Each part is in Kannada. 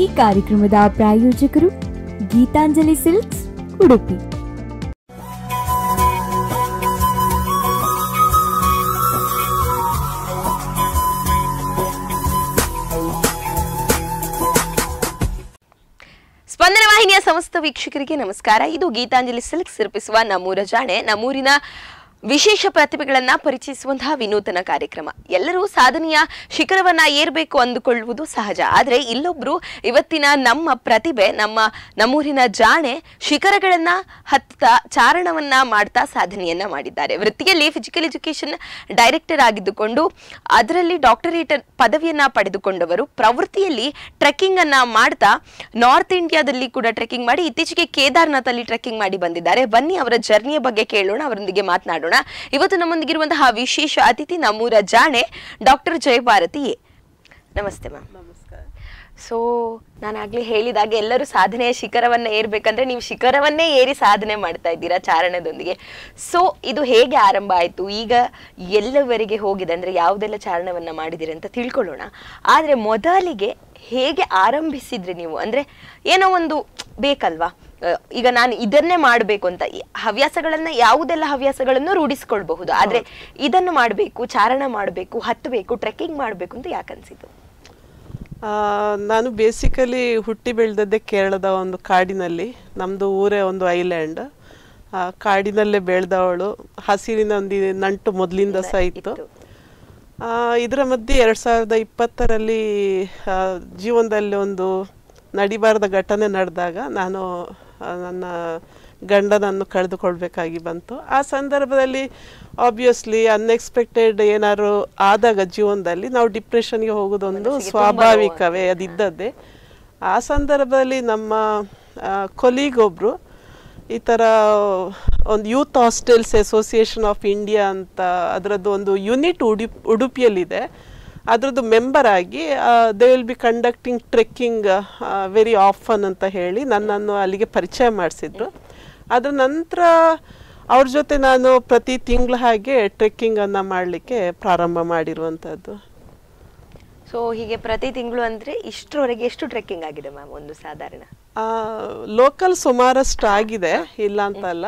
ಈ ಕಾರ್ಯಕ್ರಮದ ಪ್ರಾಯೋಜಕರು ಗೀತಾಂಜಲಿ ಸಿಲ್ಕ್ಸ್ ಉಡುಪಿ ಸ್ಪಂದನ ವಾಹಿನಿಯ ಸಮಸ್ತ ವೀಕ್ಷಕರಿಗೆ ನಮಸ್ಕಾರ ಇದು ಗೀತಾಂಜಲಿ ಸಿಲ್ಕ್ಸ್ ಸಿರ್ಪಿಸುವ ನಮ್ಮೂರ ಜಾಣೆ ನಮ್ಮೂರಿನ ವಿಶೇಷ ಪ್ರತಿಭೆಗಳನ್ನ ಪರಿಚಯಿಸುವಂತಹ ವಿನೂತನ ಕಾರ್ಯಕ್ರಮ ಎಲ್ಲರೂ ಸಾಧನೆಯ ಶಿಖರವನ್ನ ಏರ್ಬೇಕು ಅಂದುಕೊಳ್ಳುವುದು ಸಹಜ ಆದರೆ ಇಲ್ಲೊಬ್ರು ಇವತ್ತಿನ ನಮ್ಮ ಪ್ರತಿಭೆ ನಮ್ಮ ನಮ್ಮೂರಿನ ಜಾಣೆ ಶಿಖರಗಳನ್ನ ಹತ್ತ ಚಾರಣವನ್ನ ಮಾಡ್ತಾ ಸಾಧನೆಯನ್ನ ಮಾಡಿದ್ದಾರೆ ವೃತ್ತಿಯಲ್ಲಿ ಫಿಸಿಕಲ್ ಎಜುಕೇಶನ್ ಡೈರೆಕ್ಟರ್ ಆಗಿದ್ದುಕೊಂಡು ಅದರಲ್ಲಿ ಡಾಕ್ಟರೇಟ್ ಪದವಿಯನ್ನ ಪಡೆದುಕೊಂಡವರು ಪ್ರವೃತ್ತಿಯಲ್ಲಿ ಟ್ರೆಕ್ಕಿಂಗ್ ಅನ್ನ ಮಾಡ್ತಾ ನಾರ್ತ್ ಇಂಡಿಯಾದಲ್ಲಿ ಕೂಡ ಟ್ರೆಕ್ಕಿಂಗ್ ಮಾಡಿ ಇತ್ತೀಚೆಗೆ ಕೇದಾರ್ನಾಥ್ ಅಲ್ಲಿ ಟ್ರೆಕ್ಕಿಂಗ್ ಮಾಡಿ ಬಂದಿದ್ದಾರೆ ಬನ್ನಿ ಅವರ ಜರ್ನಿಯ ಬಗ್ಗೆ ಕೇಳೋಣ ಅವರೊಂದಿಗೆ ಮಾತನಾಡೋಣ ನಮ್ಮ ಇವತ್ತು ನಮ್ಮೊಂದಿಗಿರುವಂತಹ ವಿಶೇಷ ಅತಿಥಿ ನಮ್ಮೂರ ಜಾಣೆ ಡಾಕ್ಟರ್ ಜಯಭಾರತಿ ನಮಸ್ತೆ ಮ್ಯಾಮ್ ನಮಸ್ಕಾರ ಸೊ ನಾನಾಗ್ಲೇ ಹೇಳಿದಾಗ ಎಲ್ಲರೂ ಸಾಧನೆಯ ಶಿಖರವನ್ನ ಏರ್ಬೇಕಂದ್ರೆ ನೀವು ಶಿಖರವನ್ನೇ ಏರಿ ಸಾಧನೆ ಮಾಡ್ತಾ ಇದ್ದೀರಾ ಚಾರಣದೊಂದಿಗೆ ಸೊ ಇದು ಹೇಗೆ ಆರಂಭ ಆಯ್ತು ಈಗ ಎಲ್ಲವರೆಗೆ ಹೋಗಿದೆ ಅಂದ್ರೆ ಯಾವುದೆಲ್ಲ ಚಾರಣವನ್ನ ಮಾಡಿದಿರಿ ಅಂತ ತಿಳ್ಕೊಳ್ಳೋಣ ಆದ್ರೆ ಮೊದಲಿಗೆ ಹೇಗೆ ಆರಂಭಿಸಿದ್ರಿ ನೀವು ಅಂದ್ರೆ ಏನೋ ಒಂದು ಬೇಕಲ್ವಾ ಈಗ ನಾನು ಇದನ್ನೇ ಮಾಡಬೇಕು ಅಂತ ಹವ್ಯಾಸಗಳನ್ನ ಯಾವುದೆಲ್ಲ ಹವ್ಯಾಸಗಳನ್ನು ರೂಢಿಸ್ಕೊಳ್ಬಹುದು ಆದ್ರೆ ಇದನ್ನು ಮಾಡಬೇಕು ಚಾರಣ ಮಾಡಬೇಕು ಹತ್ತಬೇಕು ಟ್ರೆಕ್ಕಿಂಗ್ ಮಾಡಬೇಕು ಅಂತ ಯಾಕೆ ಅನ್ಸಿತು ನಾನು ಬೇಸಿಕಲಿ ಹುಟ್ಟಿ ಬೆಳೆದದ್ದೇ ಕೇರಳದ ಒಂದು ಕಾಡಿನಲ್ಲಿ ನಮ್ಮದು ಊರೇ ಒಂದು ಐಲ್ಯಾಂಡ್ ಕಾಡಿನಲ್ಲೇ ಬೆಳೆದವಳು ಹಸಿರಿನ ಒಂದು ನಂಟು ಮೊದಲಿಂದ ಸಹ ಇತ್ತು ಇದರ ಮಧ್ಯೆ ಎರಡು ಸಾವಿರದ ಇಪ್ಪತ್ತರಲ್ಲಿ ಜೀವನದಲ್ಲಿ ಒಂದು ನಡಿಬಾರದ ಘಟನೆ ನಡೆದಾಗ ನಾನು ನನ್ನ ಗಂಡನನ್ನು ಕಳೆದುಕೊಳ್ಬೇಕಾಗಿ ಬಂತು ಆ ಸಂದರ್ಭದಲ್ಲಿ ಆಬ್ವಿಯಸ್ಲಿ ಅನ್ಎಕ್ಸ್ಪೆಕ್ಟೆಡ್ ಏನಾದ್ರು ಆದಾಗ ಜೀವನದಲ್ಲಿ ನಾವು ಡಿಪ್ರೆಷನ್ಗೆ ಹೋಗೋದೊಂದು ಸ್ವಾಭಾವಿಕವೇ ಅದಿದ್ದದ್ದೇ ಆ ಸಂದರ್ಭದಲ್ಲಿ ನಮ್ಮ ಕೊಲೀಗೊಬ್ಬರು ಈ ಥರ ಒಂದು youth hostels association of India ಅಂತ ಅದರದ್ದು ಒಂದು ಯೂನಿಟ್ ಉಡುಪ್ ಉಡುಪಿಯಲ್ಲಿದೆ ಅದರದ್ದು ಮೆಂಬರ್ ಆಗಿ they will be conducting trekking very often ಅಂತ ಹೇಳಿ ನನ್ನನ್ನು ಅಲ್ಲಿಗೆ ಪರಿಚಯ ಮಾಡಿಸಿದ್ರು ಅದರ ನಂತರ ಅವ್ರ ಜೊತೆ ನಾನು ಪ್ರತಿ ತಿಂಗಳ ಹಾಗೆ ಟ್ರೆಕ್ಕಿಂಗನ್ನು ಮಾಡಲಿಕ್ಕೆ ಪ್ರಾರಂಭ ಮಾಡಿರುವಂಥದ್ದು ಸೊ ಹೀಗೆ ಪ್ರತಿ ತಿಂಗಳು ಅಂದರೆ ಇಷ್ಟರವರೆಗೆ ಎಷ್ಟು ಟ್ರೆಕ್ಕಿಂಗ್ ಆಗಿದೆ ಮ್ಯಾಮ್ ಒಂದು ಸಾಧಾರಣ ಲೋಕಲ್ ಸುಮಾರಷ್ಟು ಆಗಿದೆ ಇಲ್ಲ ಅಂತಲ್ಲ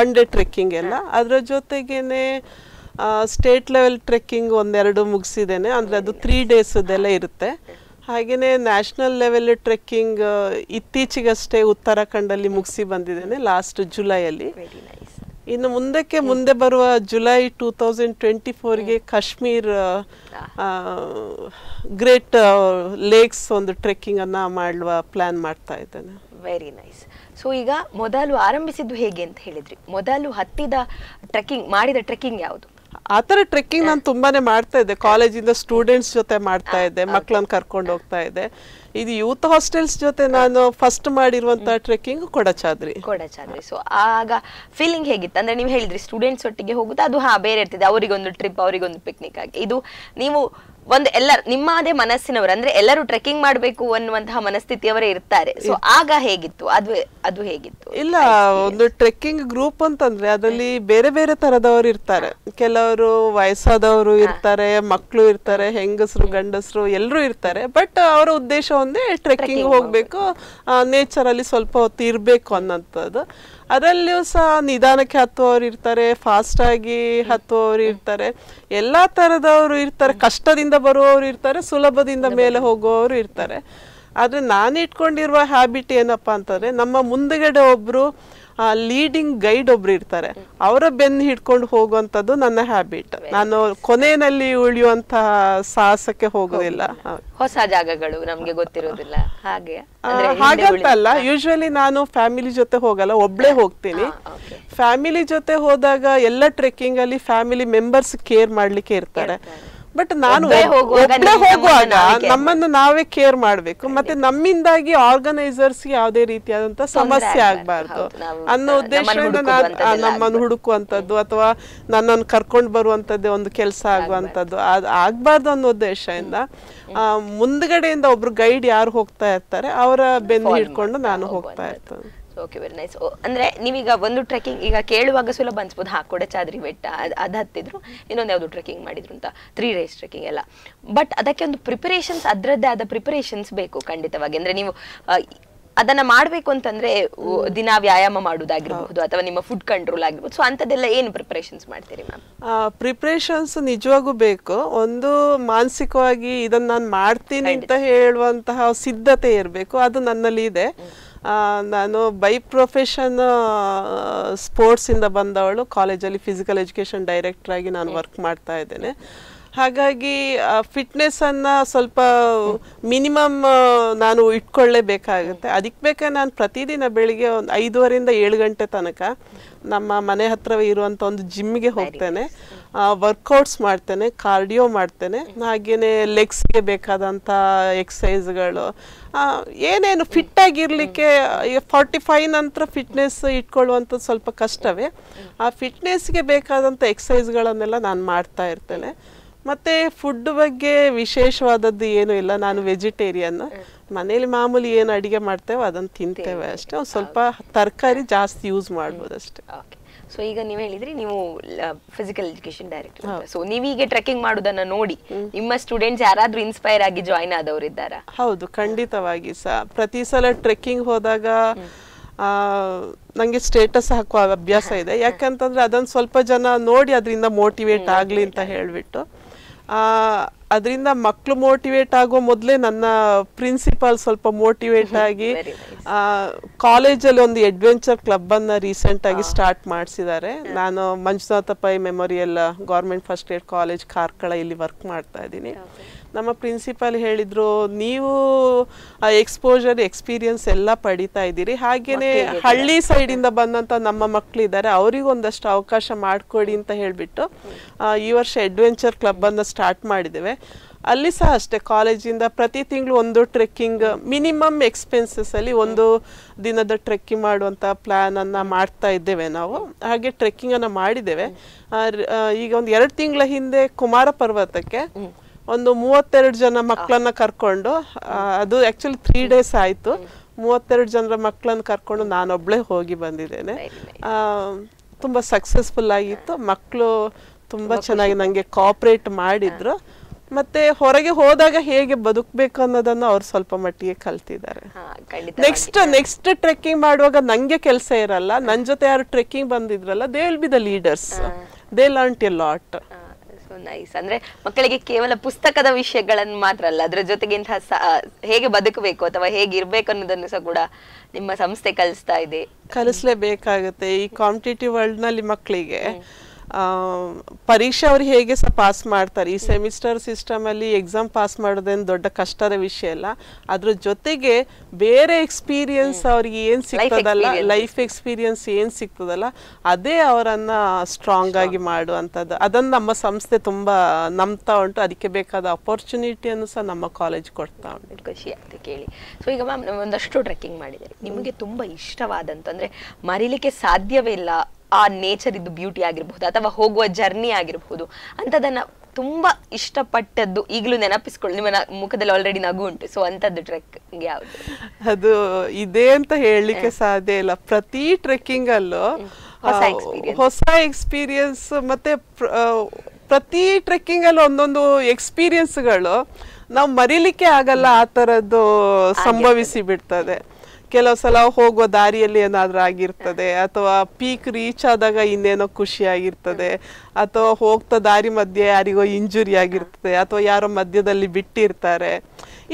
ಒನ್ ಡೇ ಟ್ರೆಕ್ಕಿಂಗ್ ಎಲ್ಲ ಅದರ ಜೊತೆಗೇನೆ ಸ್ಟೇಟ್ ಲೆವೆಲ್ ಟ್ರೆಕ್ಕಿಂಗ್ ಒಂದೆರಡು ಮುಗಿಸಿದ್ದೇನೆ ಅಂದರೆ ಅದು ತ್ರೀ ಡೇಸದೆಲ್ಲ ಇರುತ್ತೆ ಹಾಗೆಯೇ ನ್ಯಾಷನಲ್ ಲೆವೆಲ್ ಟ್ರೆಕ್ಕಿಂಗ್ ಇತ್ತೀಚೆಗಷ್ಟೇ ಉತ್ತರಾಖಂಡಲ್ಲಿ ಮುಗಿಸಿ ಬಂದಿದ್ದೇನೆ ಲಾಸ್ಟ್ ಜುಲೈಯಲ್ಲಿ ಇನ್ನು ಮುಂದಕ್ಕೆ ಮುಂದೆ ಬರುವ ಜುಲೈ ಟೂ ತೌಸಂಡ್ ಟ್ವೆಂಟಿ ಫೋರ್ಗೆ ಕಾಶ್ಮೀರ್ ಗ್ರೇಟ್ ಲೇಕ್ಸ್ ಒಂದು ಟ್ರೆಕ್ಕಿಂಗನ್ನು ಮಾಡುವ ಪ್ಲ್ಯಾನ್ ಮಾಡ್ತಾ ಇದ್ದೇನೆ ವೆರಿ ನೈಸ್ ಸೊ ಈಗ ಮೊದಲು ಆರಂಭಿಸಿದ್ದು ಹೇಗೆ ಅಂತ ಹೇಳಿದ್ರಿ ಮೊದಲು ಹತ್ತಿದ ಟ್ರೆಕ್ಕಿಂಗ್ ಮಾಡಿದ ಟ್ರೆಕ್ಕಿಂಗ್ ಯಾವುದು ಆ ಥರ ಟ್ರೆಕ್ಕಿಂಗ್ ನಾನು ತುಂಬಾನೇ ಮಾಡ್ತಾ ಇದ್ದೆ ಕಾಲೇಜಿಂದ ಸ್ಟೂಡೆಂಟ್ಸ್ ಜೊತೆ ಮಾಡ್ತಾ ಇದ್ದೆ ಮಕ್ಕಳನ್ನ ಕರ್ಕೊಂಡು ಹೋಗ್ತಾ ಇದ್ದೆ ಇದು ಯೂತ್ ಹಾಸ್ಟೆಲ್ಸ್ ಜೊತೆ ನಾನು ಫಸ್ಟ್ ಮಾಡಿರುವಂತ ಟ್ರೆಕ್ಕಿಂಗ್ ಕೊಡಚಾದ್ರಿ ಕೊಡಚಾದ್ರಿ ಸೊ ಆಗ ಫೀಲಿಂಗ್ ಹೇಗಿತ್ತು ಅಂದ್ರೆ ನೀವು ಹೇಳಿದ್ರಿ ಸ್ಟೂಡೆಂಟ್ಸ್ ಒಟ್ಟಿಗೆ ಹೋಗುದು ಅದು ಹಾ ಬೇರೆ ಇರ್ತದೆ ಅವರಿಗೊಂದು ಟ್ರಿಪ್ ಅವರಿಗೊಂದು ಪಿಕ್ನಿಕ್ ಆಗಿ ಇದು ನೀವು ಒಂದು ಎಲ್ಲ ನಿಮ್ಮದೇ ಮನಸ್ಸಿನವರು ಅಂದ್ರೆ ಎಲ್ಲರೂ ಟ್ರೆಕ್ಕಿಂಗ್ ಮಾಡಬೇಕು ಅನ್ನುವಂತಹ ಮನಸ್ಥಿತಿಯವರೇ ಇರ್ತಾರೆ ಸೊ ಆಗ ಹೇಗಿತ್ತು ಅದು ಅದು ಹೇಗಿತ್ತು ಇಲ್ಲ ಒಂದು ಟ್ರೆಕ್ಕಿಂಗ್ ಗ್ರೂಪ್ ಅಂತಂದ್ರೆ ಅದರಲ್ಲಿ ಬೇರೆ ಬೇರೆ ತರದವರು ಇರ್ತಾರೆ ಕೆಲವರು ವಯಸ್ಸಾದವರು ಇರ್ತಾರೆ ಮಕ್ಕಳು ಇರ್ತಾರೆ ಹೆಂಗಸರು ಗಂಡಸರು ಎಲ್ಲರೂ ಇರ್ತಾರೆ ಬಟ್ ಅವರ ಉದ್ದೇಶ ಒಂದೇ ಟ್ರೆಕ್ಕಿಂಗ್ ಹೋಗ್ಬೇಕು ನೇಚರ್ ಅಲ್ಲಿ ಸ್ವಲ್ಪ ಹೊತ್ತು ಇರ್ಬೇಕು ಅನ್ನೋಂಥದ್ದು ಅದರಲ್ಲೂ ಸಹ ನಿಧಾನಕ್ಕೆ ಹತ್ತುವವರು ಇರ್ತಾರೆ ಫಾಸ್ಟಾಗಿ ಹತ್ತುವವರು ಇರ್ತಾರೆ ಎಲ್ಲ ಥರದವರು ಇರ್ತಾರೆ ಕಷ್ಟದಿಂದ ಬರುವವರು ಇರ್ತಾರೆ ಸುಲಭದಿಂದ ಮೇಲೆ ಹೋಗುವವರು ಇರ್ತಾರೆ ಆದರೆ ನಾನು ಇಟ್ಕೊಂಡಿರುವ ಹ್ಯಾಬಿಟ್ ಏನಪ್ಪ ಅಂತಂದರೆ ನಮ್ಮ ಮುಂದುಗಡೆ ಒಬ್ಬರು ಲೀಡಿಂಗ್ ಗೈಡ್ ಒಬ್ರು ಇರ್ತಾರೆ ಅವರ ಬೆನ್ನು ಹಿಡ್ಕೊಂಡು ಹೋಗುವಂಥದ್ದು ನನ್ನ ಹ್ಯಾಬಿಟ್ ನಾನು ಕೊನೆಯಲ್ಲಿ ಉಳಿಯುವಂತಹ ಸಾಹಸಕ್ಕೆ ಹೋಗೋದಿಲ್ಲ ಹೊಸ ಜಾಗಗಳು ನಮಗೆ ಗೊತ್ತಿರೋದಿಲ್ಲ ಹಾಗೆ ಹಾಗಂತಲ್ಲ ಯೂಶಲಿ ನಾನು ಫ್ಯಾಮಿಲಿ ಜೊತೆ ಹೋಗಲ್ಲ ಒಬ್ಳೆ ಹೋಗ್ತೀನಿ ಫ್ಯಾಮಿಲಿ ಜೊತೆ ಹೋದಾಗ ಎಲ್ಲ ಟ್ರೆಕ್ಕಿಂಗ್ ಅಲ್ಲಿ ಫ್ಯಾಮಿಲಿ ಮೆಂಬರ್ಸ್ ಕೇರ್ ಮಾಡ್ಲಿಕ್ಕೆ ಇರ್ತಾರೆ ಬಟ್ ನಾನು ಹೋಗುವಾಗ ನಮ್ಮನ್ನು ನಾವೇ ಕೇರ್ ಮಾಡ್ಬೇಕು ಮತ್ತೆ ನಮ್ಮಿಂದಾಗಿ ಆರ್ಗನೈಸರ್ಸ್ ಯಾವುದೇ ರೀತಿಯಾದಂತ ಸಮಸ್ಯೆ ಆಗ್ಬಾರ್ದು ಅನ್ನೋ ಉದ್ದೇಶದಿಂದ ನಮ್ಮನ್ನು ಹುಡುಕುವಂತದ್ದು ಅಥವಾ ನನ್ನನ್ನು ಕರ್ಕೊಂಡು ಬರುವಂತದ್ದೇ ಒಂದು ಕೆಲಸ ಆಗುವಂತದ್ದು ಅದು ಆಗ್ಬಾರ್ದು ಅನ್ನೋ ಉದ್ದೇಶದಿಂದ ಮುಂದ್ಗಡೆಯಿಂದ ಒಬ್ರು ಗೈಡ್ ಯಾರು ಹೋಗ್ತಾ ಇರ್ತಾರೆ ಅವರ ಬೆನ್ನು ಹಿಡ್ಕೊಂಡು ನಾನು ಹೋಗ್ತಾ ಇರ್ತೇನೆ ಓಕೆ ವೆರಿ ನೈಸ್ ಅಂದರೆ ನೀವೀಗ ಒಂದು ಟ್ರೆಕ್ಕಿಂಗ್ ಈಗ ಕೇಳುವಾಗ ಸುಲಭ ಅನ್ಸ್ಬೋದು ಹಾ ಚಾದ್ರಿ ಬೆಟ್ಟ ಅದು ಹತ್ತಿದ್ರು ಇನ್ನೊಂದು ಯಾವುದು ಟ್ರೆಕ್ಕಿಂಗ್ ಮಾಡಿದ್ರು ಅಂತ ತ್ರೀ ಡೇಸ್ ಟ್ರೆಕ್ಕಿಂಗ್ ಎಲ್ಲ ಬಟ್ ಅದಕ್ಕೆ ಒಂದು ಪ್ರಿಪರೇಷನ್ಸ್ ಅದರದ್ದೇ ಆದ ಪ್ರಿಪರೇಷನ್ಸ್ ಬೇಕು ಖಂಡಿತವಾಗಿ ಅಂದ್ರೆ ನೀವು ಅದನ್ನ ಮಾಡಬೇಕು ಅಂತಂದ್ರೆ ದಿನ ವ್ಯಾಯಾಮ ಮಾಡೋದಾಗಿರಬಹುದು ಅಥವಾ ನಿಮ್ಮ ಫುಡ್ ಕಂಟ್ರೋಲ್ ಆಗಿರ್ಬೋದು ಸೊ ಅಂಥದ್ದೆಲ್ಲ ಏನು ಪ್ರಿಪರೇಷನ್ಸ್ ಮಾಡ್ತೀರಿ ಮ್ಯಾಮ್ ಪ್ರಿಪ್ರೇಷನ್ಸ್ ನಿಜವಾಗೂ ಬೇಕು ಒಂದು ಮಾನಸಿಕವಾಗಿ ಇದನ್ನ ನಾನು ಮಾಡ್ತೀನಿ ಅಂತ ಹೇಳುವಂತಹ ಸಿದ್ಧತೆ ಇರಬೇಕು ಅದು ನನ್ನಲ್ಲಿ ಇದೆ ನಾನು ಬೈ ಪ್ರೊಫೆಷನ್ ಸ್ಪೋರ್ಟ್ಸಿಂದ ಬಂದವಳು ಕಾಲೇಜಲ್ಲಿ ಫಿಸಿಕಲ್ ಎಜುಕೇಷನ್ ಡೈರೆಕ್ಟ್ರಾಗಿ ನಾನು ವರ್ಕ್ ಮಾಡ್ತಾ ಇದ್ದೇನೆ ಹಾಗಾಗಿ ಫಿಟ್ನೆಸ್ಸನ್ನು ಸ್ವಲ್ಪ ಮಿನಿಮಮ್ ನಾನು ಇಟ್ಕೊಳ್ಳೇಬೇಕಾಗುತ್ತೆ ಅದಕ್ಕೆ ಬೇಕಾ ನಾನು ಪ್ರತಿದಿನ ಬೆಳಿಗ್ಗೆ ಒಂದು ಐದುವರಿಂದ ಏಳು ಗಂಟೆ ತನಕ ನಮ್ಮ ಮನೆ ಹತ್ರವೇ ಇರುವಂಥ ಒಂದು ಜಿಮ್ಗೆ ಹೋಗ್ತೇನೆ ವರ್ಕೌಟ್ಸ್ ಮಾಡ್ತೇನೆ ಕಾರ್ಡಿಯೋ ಮಾಡ್ತೇನೆ ಹಾಗೆಯೇ ಲೆಗ್ಸ್ಗೆ ಬೇಕಾದಂಥ ಎಕ್ಸಸೈಸ್ಗಳು ಏನೇನು ಫಿಟ್ ಆಗಿರಲಿಕ್ಕೆ ಈಗ ಫಾರ್ಟಿ ಫೈವ್ ನಂತರ ಫಿಟ್ನೆಸ್ ಇಟ್ಕೊಳ್ಳುವಂಥದ್ದು ಸ್ವಲ್ಪ ಕಷ್ಟವೇ ಆ ಫಿಟ್ನೆಸ್ಗೆ ಬೇಕಾದಂಥ ಎಕ್ಸಸೈಸ್ಗಳನ್ನೆಲ್ಲ ನಾನು ಮಾಡ್ತಾ ಇರ್ತೇನೆ ಮತ್ತೆ ಫುಡ್ ಬಗ್ಗೆ ವಿಶೇಷವಾದದ್ದು ಏನೂ ಇಲ್ಲ ನಾನು ವೆಜಿಟೇರಿಯನ್ ಮನೇಲಿ ಮಾಮೂಲಿ ಏನು ಅಡುಗೆ ಮಾಡ್ತೇವೆ ಅದನ್ನು ತಿಂತೇವೆ ಅಷ್ಟೇ ಒಂದು ಸ್ವಲ್ಪ ತರಕಾರಿ ಜಾಸ್ತಿ ಯೂಸ್ ಮಾಡ್ಬೋದು ಅಷ್ಟೇ ಸೊ ಈಗ ನೀವು ಹೇಳಿದ್ರಿ ನೀವು ಫಿಸಿಕಲ್ ಎಜುಕೇಶನ್ ಡೈರೆಕ್ಟರ್ ಸೊ ನೀವೀಗ ಟ್ರೆಕ್ಕಿಂಗ್ ಮಾಡೋದನ್ನ ನೋಡಿ ನಿಮ್ಮ ಸ್ಟೂಡೆಂಟ್ಸ್ ಯಾರಾದರೂ ಇನ್ಸ್ಪೈರ್ ಆಗಿ ಜಾಯ್ನ್ ಆದವರು ಇದ್ದಾರಾ ಹೌದು ಖಂಡಿತವಾಗಿ ಸಹ ಪ್ರತಿ ಸಲ ಟ್ರೆಕ್ಕಿಂಗ್ ಹೋದಾಗ ನನಗೆ ಸ್ಟೇಟಸ್ ಹಾಕುವ ಅಭ್ಯಾಸ ಇದೆ ಯಾಕಂತಂದ್ರೆ ಅದನ್ನು ಸ್ವಲ್ಪ ಜನ ನೋಡಿ ಅದರಿಂದ ಮೋಟಿವೇಟ್ ಆಗಲಿ ಅಂತ ಹೇಳ್ಬಿಟ್ಟು ಅದರಿಂದ ಮಕ್ಕಳು ಮೋಟಿವೇಟ್ ಆಗೋ ಮೊದಲೇ ನನ್ನ ಪ್ರಿನ್ಸಿಪಾಲ್ ಸ್ವಲ್ಪ ಮೋಟಿವೇಟ್ ಆಗಿ ಕಾಲೇಜಲ್ಲಿ ಒಂದು ಅಡ್ವೆಂಚರ್ ಕ್ಲಬ್ಬನ್ನು ರೀಸೆಂಟಾಗಿ ಸ್ಟಾರ್ಟ್ ಮಾಡಿಸಿದ್ದಾರೆ ನಾನು Manjunatha Pai memorial government first ಏಡ್ ಕಾಲೇಜ್ ಕಾರ್ಕಳ ಇಲ್ಲಿ ವರ್ಕ್ ಮಾಡ್ತಾ ಇದ್ದೀನಿ ನಮ್ಮ ಪ್ರಿನ್ಸಿಪಾಲ್ ಹೇಳಿದ್ರು ನೀವು ಎಕ್ಸ್ಪೋಜರ್ ಎಕ್ಸ್ಪೀರಿಯನ್ಸ್ ಎಲ್ಲ ಪಡಿತಾ ಇದ್ದೀರಿ ಹಾಗೆಯೇ ಹಳ್ಳಿ ಸೈಡಿಂದ ಬಂದಂಥ ನಮ್ಮ ಮಕ್ಕಳಿದ್ದಾರೆ ಅವರಿಗೊಂದಷ್ಟು ಅವಕಾಶ ಮಾಡಿಕೊಡಿ ಅಂತ ಹೇಳಿಬಿಟ್ಟು ಈ ವರ್ಷ ಅಡ್ವೆಂಚರ್ ಕ್ಲಬ್ಬನ್ನು ಸ್ಟಾರ್ಟ್ ಮಾಡಿದ್ದೇವೆ ಅಲ್ಲಿ ಸಹ ಅಷ್ಟೇ ಕಾಲೇಜಿಂದ ಪ್ರತಿ ತಿಂಗಳು ಒಂದು ಟ್ರೆಕ್ಕಿಂಗ್ ಮಿನಿಮಮ್ ಎಕ್ಸ್ಪೆನ್ಸಸ್ಸಲ್ಲಿ ಒಂದು ದಿನದ ಟ್ರೆಕ್ಕಿಂಗ್ ಮಾಡುವಂಥ ಪ್ಲ್ಯಾನನ್ನು ಮಾಡ್ತಾ ಇದ್ದೇವೆ ನಾವು ಹಾಗೆ ಟ್ರೆಕ್ಕಿಂಗನ್ನು ಮಾಡಿದ್ದೇವೆ ಈಗ ಒಂದು ಎರಡು ತಿಂಗಳ ಹಿಂದೆ ಕುಮಾರ ಪರ್ವತಕ್ಕೆ ಒಂದು ಮೂವತ್ತೆರಡು ಜನ ಮಕ್ಕಳನ್ನ ಕರ್ಕೊಂಡು ಅದು ಆಕ್ಚುಲಿ ತ್ರೀ ಡೇಸ್ ಆಯಿತು ಮೂವತ್ತೆರಡು ಜನರ ಮಕ್ಕಳನ್ನ ಕರ್ಕೊಂಡು ನಾನೊಬ್ಳೆ ಹೋಗಿ ಬಂದಿದ್ದೇನೆ ತುಂಬ ಸಕ್ಸಸ್ಫುಲ್ ಆಗಿತ್ತು ಮಕ್ಕಳು ತುಂಬ ಚೆನ್ನಾಗಿ ನನಗೆ ಕಾಪ್ರೇಟ್ ಮಾಡಿದ್ರು ಮತ್ತೆ ಹೊರಗೆ ಹೋದಾಗ ಹೇಗೆ ಬದುಕಬೇಕು ಅನ್ನೋದನ್ನು ಅವ್ರು ಸ್ವಲ್ಪ ಮಟ್ಟಿಗೆ ಕಲ್ತಿದ್ದಾರೆ ನೆಕ್ಸ್ಟ್ ನೆಕ್ಸ್ಟ್ ಟ್ರೆಕ್ಕಿಂಗ್ ಮಾಡುವಾಗ ನಂಗೆ ಕೆಲಸ ಇರಲ್ಲ ನನ್ನ ಜೊತೆ ಯಾರು ಟ್ರೆಕ್ಕಿಂಗ್ ಬಂದಿದ್ರಲ್ಲ they will be the leaders they learn a lot nice ಅಂದ್ರೆ ಮಕ್ಕಳಿಗೆ ಕೇವಲ ಪುಸ್ತಕದ ವಿಷಯಗಳನ್ನು ಮಾತ್ರ ಅಲ್ಲ ಅದ್ರ ಜೊತೆಗೆ ಇಂತಹ ಹೇಗೆ ಬದುಕಬೇಕು ಅಥವಾ ಹೇಗೆ ಇರ್ಬೇಕು ಅನ್ನೋದನ್ನು ಸಹ ಕೂಡ ನಿಮ್ಮ ಸಂಸ್ಥೆ ಕಲಿಸ್ತಾ ಇದೆ ಕಲಿಸ್ಲೇಬೇಕಾಗುತ್ತೆ ಈ ಕಾಂಪಿಟೇಟಿವ್ ವರ್ಲ್ಡ್ ನಲ್ಲಿ ಮಕ್ಕಳಿಗೆ ಪರೀಕ್ಷೆ ಅವ್ರು ಹೇಗೆ ಸಹ ಪಾಸ್ ಮಾಡ್ತಾರೆ ಈ ಸೆಮಿಸ್ಟರ್ ಸಿಸ್ಟಮಲ್ಲಿ ಎಕ್ಸಾಮ್ ಪಾಸ್ ಮಾಡೋದೇನು ದೊಡ್ಡ ಕಷ್ಟದ ವಿಷಯ ಅಲ್ಲ ಅದ್ರ ಜೊತೆಗೆ ಬೇರೆ ಎಕ್ಸ್ಪೀರಿಯನ್ಸ್ ಅವ್ರಿಗೆ ಏನು ಸಿಗ್ತದಲ್ಲ ಲೈಫ್ ಎಕ್ಸ್ಪೀರಿಯನ್ಸ್ ಏನು ಸಿಗ್ತದಲ್ಲ ಅದೇ ಅವರನ್ನು ಸ್ಟ್ರಾಂಗ್ ಆಗಿ ಮಾಡುವಂಥದ್ದು ಅದನ್ನು ನಮ್ಮ ಸಂಸ್ಥೆ ತುಂಬ ನಂಬ್ತಾ ಉಂಟು ಅದಕ್ಕೆ ಬೇಕಾದ ಅಪರ್ಚುನಿಟಿಯನ್ನು ಸಹ ನಮ್ಮ ಕಾಲೇಜ್ ಕೊಡ್ತಾ ಉಂಟು ಖುಷಿ ಆಗ್ತದೆ ಕೇಳಿ ಸೊ ಈಗ ಮ್ಯಾಮ್ ಒಂದಷ್ಟು ಟ್ರೆಕ್ಕಿಂಗ್ ಮಾಡಿದ್ದಾರೆ ನಿಮಗೆ ತುಂಬಾ ಇಷ್ಟವಾದಂತಂದ್ರೆ ಮರೀಲಿಕ್ಕೆ ಸಾಧ್ಯವೇ ಇಲ್ಲ ಆ ನೇಚರ್ ಇದ್ದು ಬ್ಯೂಟಿ ಆಗಿರಬಹುದು ಅಥವಾ ಹೋಗುವ ಜರ್ನಿ ಆಗಿರಬಹುದು ಅಂಥದನ್ನು ತುಂಬ ಇಷ್ಟಪಟ್ಟದ್ದು ಈಗಲೂ ನೆನಪಿಸ್ಕೊಳ್ಳಿ ನಿಮ್ಮ ಮುಖದಲ್ಲಿ ಆಲ್ರೆಡಿ ನಗು ಉಂಟು ಸೊ ಅಂಥದ್ದು ಟ್ರೆಕ್ ಯಾವುದು ಅದು ಇದೆ ಅಂತ ಹೇಳಲಿಕ್ಕೆ ಸಾಧ್ಯ ಇಲ್ಲ ಪ್ರತಿ ಟ್ರೆಕ್ಕಿಂಗ್ ಅಲ್ಲೂ ಹೊಸ ಎಕ್ಸ್ಪೀರಿಯನ್ಸ್ ಮತ್ತೆ ಪ್ರತಿ ಟ್ರೆಕ್ಕಿಂಗ್ ಅಲ್ಲಿ ಒಂದೊಂದು ಎಕ್ಸ್ಪೀರಿಯನ್ಸ್ಗಳು ನಾವು ಮರಿಲಿಕ್ಕೆ ಆಗಲ್ಲ ಆ ತರದ್ದು ಸಂಭವಿಸಿ ಬಿಡ್ತದೆ ಕೆಲವು ಸಲ ಹೋಗೋ ದಾರಿಯಲ್ಲಿ ಏನಾದರೂ ಆಗಿರ್ತದೆ ಅಥವಾ ಪೀಕ್ ರೀಚ್ ಆದಾಗ ಇನ್ನೇನೋ ಖುಷಿ ಆಗಿರ್ತದೆ ಅಥವಾ ಹೋಗ್ತಾ ದಾರಿ ಮಧ್ಯೆ ಯಾರಿಗೋ ಇಂಜುರಿ ಆಗಿರ್ತದೆ ಅಥವಾ ಯಾರೋ ಮಧ್ಯದಲ್ಲಿ ಬಿಟ್ಟಿರ್ತಾರೆ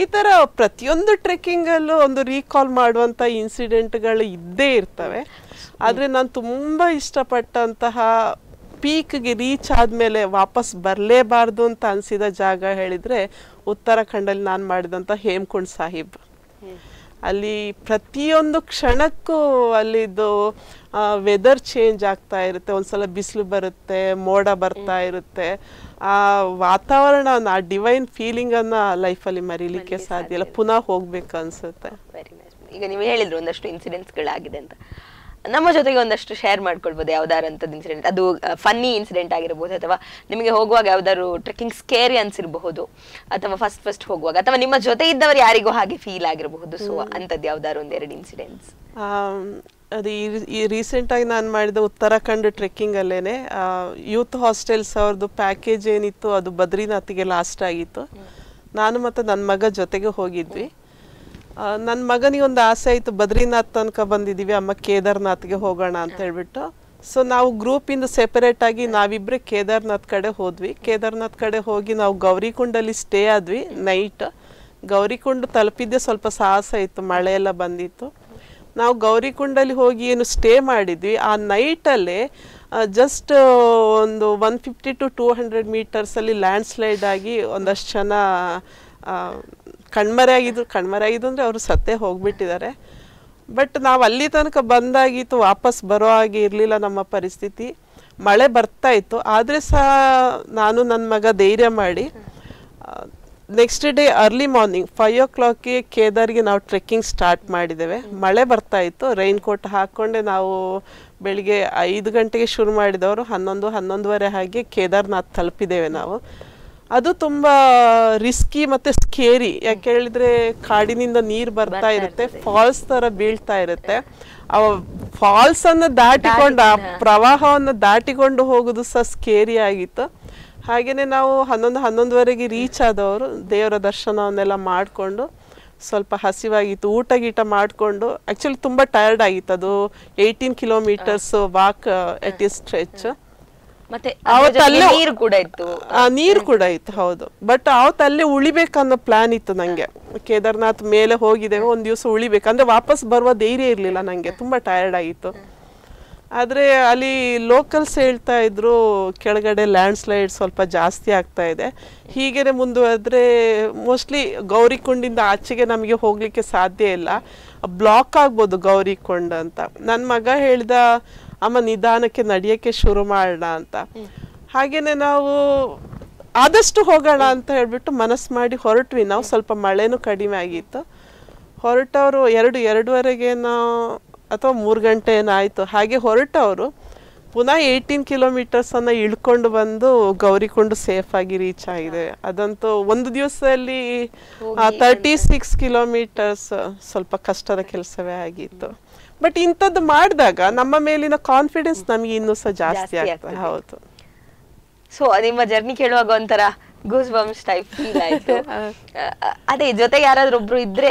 ಈ ಥರ ಪ್ರತಿಯೊಂದು ಟ್ರೆಕ್ಕಿಂಗಲ್ಲೂ ಒಂದು ರೀಕಾಲ್ ಮಾಡುವಂಥ ಇನ್ಸಿಡೆಂಟ್ಗಳು ಇದ್ದೇ ಇರ್ತವೆ ಆದರೆ ನಾನು ತುಂಬ ಇಷ್ಟಪಟ್ಟಂತಹ ಪೀಕ್ಗೆ ರೀಚ್ ಆದ್ಮೇಲೆ ವಾಪಸ್ ಬರಲೇಬಾರ್ದು ಅಂತ ಅನಿಸಿದ ಜಾಗ ಹೇಳಿದರೆ ಉತ್ತರಾಖಂಡಲ್ಲಿ ನಾನು ಮಾಡಿದಂಥ ಹೇಮ್ಕುಂಡ್ ಸಾಹಿಬ್ ಅಲ್ಲಿ ಪ್ರತಿಯೊಂದು ಕ್ಷಣಕ್ಕೂ ಅಲ್ಲಿದು ವೆದರ್ ಚೇಂಜ್ ಆಗ್ತಾ ಇರುತ್ತೆ ಒಂದ್ಸಲ ಬಿಸಿಲು ಬರುತ್ತೆ ಮೋಡ ಬರ್ತಾ ಇರುತ್ತೆ ಆ ವಾತಾವರಣ ಆ ಡಿವೈನ್ ಫೀಲಿಂಗ್ ಲೈಫ್ ಲೈಫಲ್ಲಿ ಮರೀಲಿಕ್ಕೆ ಸಾಧ್ಯ ಇಲ್ಲ ಪುನಃ ಹೋಗ್ಬೇಕು ಅನ್ಸುತ್ತೆ ವೆರಿ ಈಗ ನೀವು ಹೇಳಿದ್ರು ಒಂದಷ್ಟು ಇನ್ಸಿಡೆಂಟ್ಸ್ ಇನ್ಸಿಡೆಂಟ್ಸ್ಗಳಾಗಿದೆ ಅಂತ ನಮ್ಮ ಜೊತೆಗೆ ಒಂದಷ್ಟು ಶೇರ್ ಮಾಡ್ಕೊಳ್ಬೋದು ಯಾವ್ದಾರಂಥದ್ದು ಇನ್ಸಿಡೆಂಟ್ ಅದು ಫನ್ನಿ ಇನ್ಸಿಡೆಂಟ್ ಆಗಿರಬಹುದು ಅಥವಾ ನಿಮಗೆ ಹೋಗುವಾಗ ಯಾವ್ದಾದ್ರು ಟ್ರೆಕ್ಕಿಂಗ್ ಸ್ಕೇರಿ ಅನ್ಸಿರಬಹುದು ಅಥವಾ ಫಸ್ಟ್ ಫಸ್ಟ್ ಹೋಗುವಾಗ ಅಥವಾ ನಿಮ್ಮ ಜೊತೆ ಇದ್ದವರು ಯಾರಿಗೂ ಹಾಗೆ ಫೀಲ್ ಆಗಿರಬಹುದು ಸೊ ಅಂಥದ್ದು ಯಾವ್ದಾದ್ರು ಒಂದೆರಡು ಇನ್ಸಿಡೆಂಟ್ಸ್ ಅದು ಈ ರೀಸೆಂಟಾಗಿ ನಾನು ಮಾಡಿದ ಉತ್ತರಾಖಂಡ್ ಟ್ರೆಕ್ಕಿಂಗಲ್ಲೇ ಯೂತ್ ಹಾಸ್ಟೆಲ್ಸ್ ಅವ್ರದ್ದು ಪ್ಯಾಕೇಜ್ ಏನಿತ್ತು ಅದು ಬದ್ರಿನಾಥಿಗೆ ಲಾಸ್ಟ್ ಆಗಿತ್ತು ನಾನು ಮತ್ತು ನನ್ನ ಮಗ ಜೊತೆಗೆ ಹೋಗಿದ್ವಿ ನನ್ನ ಮಗನಿಗೆ ಒಂದು ಆಸೆ ಆಯಿತು ಬದ್ರಿನಾಥ್ ತನಕ ಬಂದಿದ್ದೀವಿ ಅಮ್ಮ ಕೇದಾರ್ನಾಥ್ಗೆ ಹೋಗೋಣ ಅಂತ ಹೇಳ್ಬಿಟ್ಟು ಸೊ ನಾವು ಗ್ರೂಪಿಂದ ಸೆಪರೇಟ್ ಆಗಿ ನಾವಿಬ್ಬರೇ ಕೇದಾರ್ನಾಥ್ ಕಡೆ ಹೋದ್ವಿ ಕೇದಾರ್ನಾಥ್ ಕಡೆ ಹೋಗಿ ನಾವು ಗೌರಿಕುಂಡಲ್ಲಿ ಸ್ಟೇ ಆದ್ವಿ ನೈಟ್ ಗೌರಿಕುಂಡ ತಲುಪಿದ್ದೆ ಸ್ವಲ್ಪ ಸಾಹಸ ಇತ್ತು ಮಳೆ ಎಲ್ಲ ಬಂದಿತ್ತು ನಾವು ಗೌರಿಕುಂಡಲ್ಲಿ ಹೋಗಿ ಏನು ಸ್ಟೇ ಮಾಡಿದ್ವಿ ಆ ನೈಟಲ್ಲೇ ಜಸ್ಟ್ ಒಂದು one fifty to two hundred ಮೀಟರ್ಸಲ್ಲಿ ಲ್ಯಾಂಡ್ ಸ್ಲೈಡ್ ಆಗಿ ಒಂದಷ್ಟು ಜನ ಕಣ್ಮರೆಯಾಗಿದ್ರು ಕಣ್ಮರೆಯಾಗಿದ್ದು ಅಂದರೆ ಅವರು ಸತ್ತೇ ಹೋಗ್ಬಿಟ್ಟಿದ್ದಾರೆ ಬಟ್ ನಾವು ಅಲ್ಲಿ ತನಕ ಬಂದಾಗಿತ್ತು ವಾಪಸ್ ಬರೋ ಹಾಗೆ ಇರಲಿಲ್ಲ ನಮ್ಮ ಪರಿಸ್ಥಿತಿ ಮಳೆ ಬರ್ತಾ ಇತ್ತು ಆದರೆ ಸಹ ನಾನು ನನ್ನ ಮಗ ಧೈರ್ಯ ಮಾಡಿ next day early morning five ಓ ಕ್ಲಾಕಿಗೆ ಕೇದಾರ್ಗೆ ನಾವು ಟ್ರೆಕ್ಕಿಂಗ್ ಸ್ಟಾರ್ಟ್ ಮಾಡಿದ್ದೇವೆ ಮಳೆ ಬರ್ತಾ ಇತ್ತು ರೈನ್ ಕೋಟ್ ಹಾಕ್ಕೊಂಡೆ ನಾವು ಬೆಳಿಗ್ಗೆ ಐದು ಗಂಟೆಗೆ ಶುರು ಮಾಡಿದವರು ಹನ್ನೊಂದು ಹನ್ನೊಂದುವರೆ ಹಾಗೆ ಕೇದಾರ್ನಾಥ್ ತಲುಪಿದ್ದೇವೆ ನಾವು ಅದು ತುಂಬ ರಿಸ್ಕಿ ಮತ್ತು ಸ್ಕೇರಿ ಯಾಕೆ ಹೇಳಿದ್ರೆ ಕಾಡಿನಿಂದ ನೀರು ಬರ್ತಾ ಇರುತ್ತೆ ಫಾಲ್ಸ್ ಥರ ಬೀಳ್ತಾ ಇರುತ್ತೆ ಅವ ಫಾಲ್ಸನ್ನು ದಾಟಿಕೊಂಡು ಆ ಪ್ರವಾಹವನ್ನು ದಾಟಿಕೊಂಡು ಹೋಗುದು ಸಹ ಸ್ಕೇರಿ ಆಗಿತ್ತು ಹಾಗೆಯೇ ನಾವು ಹನ್ನೊಂದು ಹನ್ನೊಂದುವರೆಗೆ ರೀಚ್ ಆದವರು ದೇವರ ದರ್ಶನವನ್ನೆಲ್ಲ ಮಾಡಿಕೊಂಡು ಸ್ವಲ್ಪ ಹಸಿವಾಗಿತ್ತು ಊಟ ಗೀಟ ಮಾಡಿಕೊಂಡು ಆ್ಯಕ್ಚುಲಿ ತುಂಬ ಟಯರ್ಡ್ ಆಗಿತ್ತು ಅದು ಏಯ್ಟೀನ್ ಕಿಲೋಮೀಟರ್ಸ್ ವಾಕ್ ಎಟ್ ಈ ಸ್ಟ್ರೆಚ್ ಮತ್ತೆ ನೀರು ಕೂಡ ಇತ್ತು ನೀರು ಕೂಡ ಇತ್ತು ಹೌದು ಬಟ್ ಅಲ್ಲೇ ಉಳಿಬೇಕನ್ನೋ ಪ್ಲಾನ್ ಇತ್ತು ನಂಗೆ ಕೇದಾರ್ನಾಥ್ ಮೇಲೆ ಹೋಗಿದೆ ಒಂದು ದಿವಸ ಉಳಿಬೇಕು ಅಂದ್ರೆ ವಾಪಸ್ ಬರುವ ಧೈರ್ಯ ಇರಲಿಲ್ಲ ನಂಗೆ ತುಂಬಾ ಟಯರ್ಡ್ ಆಗಿತ್ತು ಆದ್ರೆ ಅಲ್ಲಿ ಲೋಕಲ್ಸ್ ಹೇಳ್ತಾ ಇದ್ರು ಕೆಳಗಡೆ ಲ್ಯಾಂಡ್ ಸ್ಲೈಡ್ ಸ್ವಲ್ಪ ಜಾಸ್ತಿ ಆಗ್ತಾ ಇದೆ ಹೀಗೇನೆ ಮುಂದುವರೆದ್ರೆ ಮೋಸ್ಟ್ಲಿ ಗೌರಿಕೊಂಡಿಂದ ಆಚೆಗೆ ನಮಗೆ ಹೋಗ್ಲಿಕ್ಕೆ ಸಾಧ್ಯ ಇಲ್ಲ ಬ್ಲಾಕ್ ಆಗ್ಬೋದು ಗೌರಿಕೊಂಡ ಅಂತ ನನ್ನ ಮಗ ಹೇಳ್ದ ಅಮ್ಮ ನಿಧಾನಕ್ಕೆ ನಡೆಯೋಕ್ಕೆ ಶುರು ಮಾಡೋಣ ಅಂತ ಹಾಗೇನೆ ನಾವು ಆದಷ್ಟು ಹೋಗೋಣ ಅಂತ ಹೇಳಿಬಿಟ್ಟು ಮನಸ್ಸು ಮಾಡಿ ಹೊರಟ್ವಿ ನಾವು ಸ್ವಲ್ಪ ಮಳೆನೂ ಕಡಿಮೆ ಆಗಿತ್ತು ಹೊರಟವರು ಎರಡು ಎರಡುವರೆಗೇನೋ ಅಥವಾ ಮೂರು ಗಂಟೆ ಏನೋ ಆಯಿತು ಹಾಗೆ ಹೊರಟವರು ಪುನಃ ಏಯ್ಟೀನ್ ಕಿಲೋಮೀಟರ್ಸನ್ನು ಇಳ್ಕೊಂಡು ಬಂದು ಗೌರಿಕೊಂಡು ಸೇಫಾಗಿ ರೀಚ್ ಆಗಿದೆ ಅದಂತೂ ಒಂದು ದಿವಸದಲ್ಲಿ ತರ್ಟಿ ಸಿಕ್ಸ್ ಕಿಲೋಮೀಟರ್ಸ್ ಸ್ವಲ್ಪ ಕಷ್ಟದ ಕೆಲಸವೇ ಆಗಿತ್ತು ಬಟ್ ಇಂಥದ್ದು ಮಾಡಿದಾಗ ನಮ್ಮ ಮೇಲಿನ ಕಾನ್ಫಿಡೆನ್ಸ್ ನಮಗೆ ಇನ್ನೂ ಸಹ ಜಾಸ್ತಿ ಆಗ್ತದೆ ಹೌದು ಸೊ ನಿಮ್ಮ ಜರ್ನಿ ಕೇಳುವಾಗ ಒಂಥರ ಗೂಸ್ ಬಂಸ್ ಟೈಪ್ ಫೀಲ್ ಆಯ್ತು ಅದೇ ಜೊತೆಗೆ ಯಾರಾದ್ರೂ ಒಬ್ರು ಇದ್ರೆ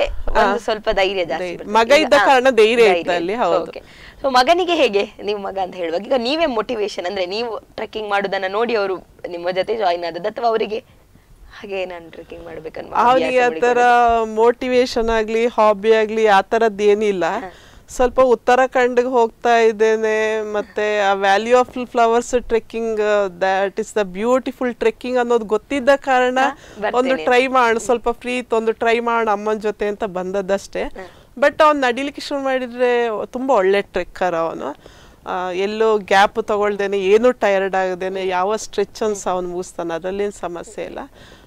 ಸ್ವಲ್ಪ ಧೈರ್ಯ ಜಾಸ್ತಿ ಮಗ ಇದ್ದ ಕಾರಣ ಧೈರ್ಯ ಹೌದು ಸೊ ಮಗನಿಗೆ ಹೇಗೆ ನಿಮ್ಮ ಮಗ ಅಂತ ಹೇಳುವಾಗ ಈಗ ನೀವೇ ಮೋಟಿವೇಶನ್ ಅಂದ್ರೆ ನೀವು ಟ್ರೆಕ್ಕಿಂಗ್ ಮಾಡೋದನ್ನ ನೋಡಿ ಅವರು ನಿಮ್ಮ ಜೊತೆ ಜಾಯಿನ್ ಆದದ್ದು ಅಥವಾ ಅವರಿಗೆ ಹಾಗೆ ನಾನು ಟ್ರೆಕ್ಕಿಂಗ್ ಮಾಡ್ಬೇಕನ್ವ ಅವರಿಗೆ ಆ ತರ ಮೋಟಿವೇಶನ್ ಆಗ್ಲಿ ಹಾಬಿ ಆಗ್ಲಿ ಆ ತರದ್ದು ಏನಿಲ್ಲ ಸ್ವಲ್ಪ ಉತ್ತರಾಖಂಡ್ಗೆ ಹೋಗ್ತಾ ಇದ್ದೇನೆ ಮತ್ತೆ ಆ valley of flowers trekking that is the beautiful trekking ಅನ್ನೋದು ಗೊತ್ತಿದ್ದ ಕಾರಣ ಒಂದು ಟ್ರೈ ಮಾಡ ಸ್ವಲ್ಪ ಫ್ರೀ ಒಂದು ಟ್ರೈ ಮಾಡು ಅಮ್ಮನ ಜೊತೆ ಅಂತ ಬಂದದ್ದಷ್ಟೇ ಬಟ್ ಅವ್ನು ನಡಿಲಿಕ್ಕೆ ಶುರು ಮಾಡಿದ್ರೆ ತುಂಬ ಒಳ್ಳೆ ಟ್ರೆಕ್ಕರ್ ಅವನು ಎಲ್ಲೋ ಗ್ಯಾಪ್ ತಗೊಳ್ದೇನೆ ಏನು ಟೈರ್ಡ್ ಆಗದೇನೆ ಯಾವ ಸ್ಟ್ರೆಚ್ ಅನ್ಸ ಅವ್ನು ಮುಗಿಸ್ತಾನೆ ಅದರಲ್ಲೇನು ಸಮಸ್ಯೆ ಇಲ್ಲ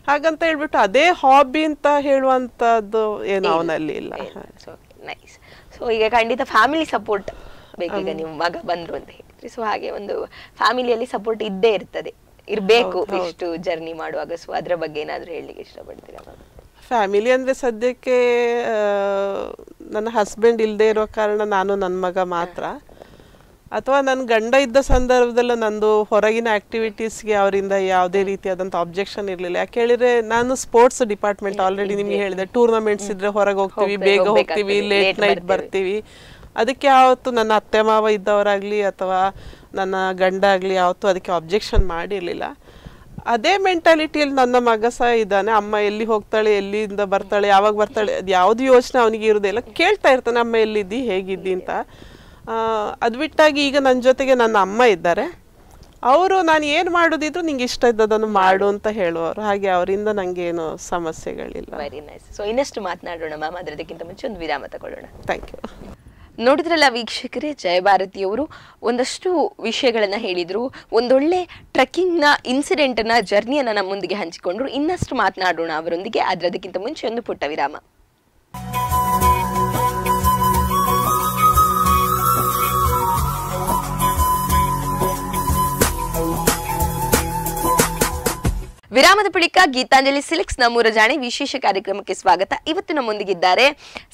ಹಾಗಂತ ಹೇಳ್ಬಿಟ್ಟು ಅದೇ ಹಾಬಿ ಅಂತ ಹೇಳುವಂತದ್ದು ಏನು ಅವನಲ್ಲಿ ಇಲ್ಲ ನೈಸ್ ಸೊ ಈಗ ಖಂಡಿತ ಫ್ಯಾಮಿಲಿ ಸಪೋರ್ಟ್ ಬೇಕು ಈಗ ನಿಮ್ಮ ಮಗ ಬಂದ್ರು ಅಂತ ಹೇಳಿದ್ರಿ ಸೊ ಹಾಗೆ ಒಂದು ಫ್ಯಾಮಿಲಿಯಲ್ಲಿ ಸಪೋರ್ಟ್ ಇದ್ದೇ ಇರ್ತದೆ ಇರಬೇಕು ಇಷ್ಟು ಜರ್ನಿ ಮಾಡುವಾಗ ಸೊ ಅದ್ರ ಬಗ್ಗೆ ಏನಾದರೂ ಹೇಳಲಿಕ್ಕೆ ಇಷ್ಟಪಡ್ತೀರಾ ಫ್ಯಾಮಿಲಿ ಅಂದರೆ ಸದ್ಯಕ್ಕೆ ನನ್ನ ಹಸ್ಬೆಂಡ್ ಇಲ್ಲದೆ ಇರೋ ಕಾರಣ ನಾನು ನನ್ನ ಮಗ ಮಾತ್ರ ಅಥವಾ ನನ್ನ ಗಂಡ ಇದ್ದ ಸಂದರ್ಭದಲ್ಲೂ ನಂದು ಹೊರಗಿನ ಆಕ್ಟಿವಿಟೀಸ್ಗೆ ಅವರಿಂದ ಯಾವುದೇ ರೀತಿಯಾದಂಥ ಆಬ್ಜೆಕ್ಷನ್ ಇರಲಿಲ್ಲ ಯಾಕೆ ಹೇಳಿದರೆ ನಾನು ಸ್ಪೋರ್ಟ್ಸ್ ಡಿಪಾರ್ಟ್ಮೆಂಟ್ ಆಲ್ರೆಡಿ ನಿಮಗೆ ಹೇಳಿದೆ ಟೂರ್ನಮೆಂಟ್ಸ್ ಇದ್ರೆ ಹೊರಗೆ ಹೋಗ್ತೀವಿ ಬೇಗ ಹೋಗ್ತೀವಿ ಲೇಟ್ ನೈಟ್ ಬರ್ತೀವಿ ಅದಕ್ಕೆ ಯಾವತ್ತು ನನ್ನ ಅತ್ತೆ ಮಾವ ಇದ್ದವರಾಗಲಿ ಅಥವಾ ನನ್ನ ಗಂಡ ಆಗಲಿ ಯಾವತ್ತು ಅದಕ್ಕೆ ಆಬ್ಜೆಕ್ಷನ್ ಮಾಡಿರಲಿಲ್ಲ ಅದೇ ಮೆಂಟಾಲಿಟಿಯಲ್ಲಿ ನನ್ನ ಮಗ ಸಹ ಇದ್ದಾನೆ ಅಮ್ಮ ಎಲ್ಲಿ ಹೋಗ್ತಾಳೆ ಎಲ್ಲಿಂದ ಬರ್ತಾಳೆ ಯಾವಾಗ ಬರ್ತಾಳೆ ಅದು ಯಾವುದು ಯೋಚನೆ ಅವನಿಗೆ ಇರೋದಿಲ್ಲ ಕೇಳ್ತಾ ಇರ್ತಾನೆ ಅಮ್ಮ ಎಲ್ಲಿದ್ದಿ ಹೇಗಿದ್ದಿ ಅಂತ ಅದು ಬಿಟ್ಟಾಗಿ ಈಗ ನನ್ನ ಜೊತೆಗೆ ನನ್ನ ಅಮ್ಮ ಇದ್ದಾರೆ ಅವರು ನಾನು ಏನು ಮಾಡೋದಿದ್ರು ನಿಂಗೆ ಇಷ್ಟ ಇದ್ದದನ್ನು ಮಾಡು ಅಂತ ಹೇಳುವವರು ಹಾಗೆ ಅವರಿಂದ ನನಗೆ ಏನು ಸಮಸ್ಯೆಗಳಿಲ್ಲ ವೆರಿ ನೈಸ್ ಸೊ ಇನ್ನಷ್ಟು ಮಾತನಾಡೋಣ ಮ್ಯಾಮ್ ಅದಕ್ಕಿಂತ ಮುಂಚೆ ಒಂದು ವಿರಾಮ ತಗೊಳ್ಳೋಣ ಥ್ಯಾಂಕ್ ಯು ನೋಡಿದ್ರಲ್ಲ ವೀಕ್ಷಕರೇ ಅವರು ಒಂದಷ್ಟು ವಿಷಯಗಳನ್ನು ಹೇಳಿದರು ಒಂದೊಳ್ಳೆ ಟ್ರೆಕ್ಕಿಂಗ್ನ ಇನ್ಸಿಡೆಂಟನ್ನು ಜರ್ನಿಯನ್ನು ಮುಂದಿಗೆ ಹಂಚಿಕೊಂಡ್ರು ಇನ್ನಷ್ಟು ಮಾತನಾಡೋಣ ಅವರೊಂದಿಗೆ ಅದರದಕ್ಕಿಂತ ಮುಂಚೆ ಒಂದು ಪುಟ್ಟ ವಿರಾಮ ವಿರಾಮದ ಬಳಿಕ ಗೀತಾಂಜಲಿ ಸಿಲ್ಕ್ಸ್ ನ ಜಾಣಿ ವಿಶೇಷ ಕಾರ್ಯಕ್ರಮಕ್ಕೆ ಸ್ವಾಗತ ಇವತ್ತು ನಮ್ಮೊಂದಿಗಿದ್ದಾರೆ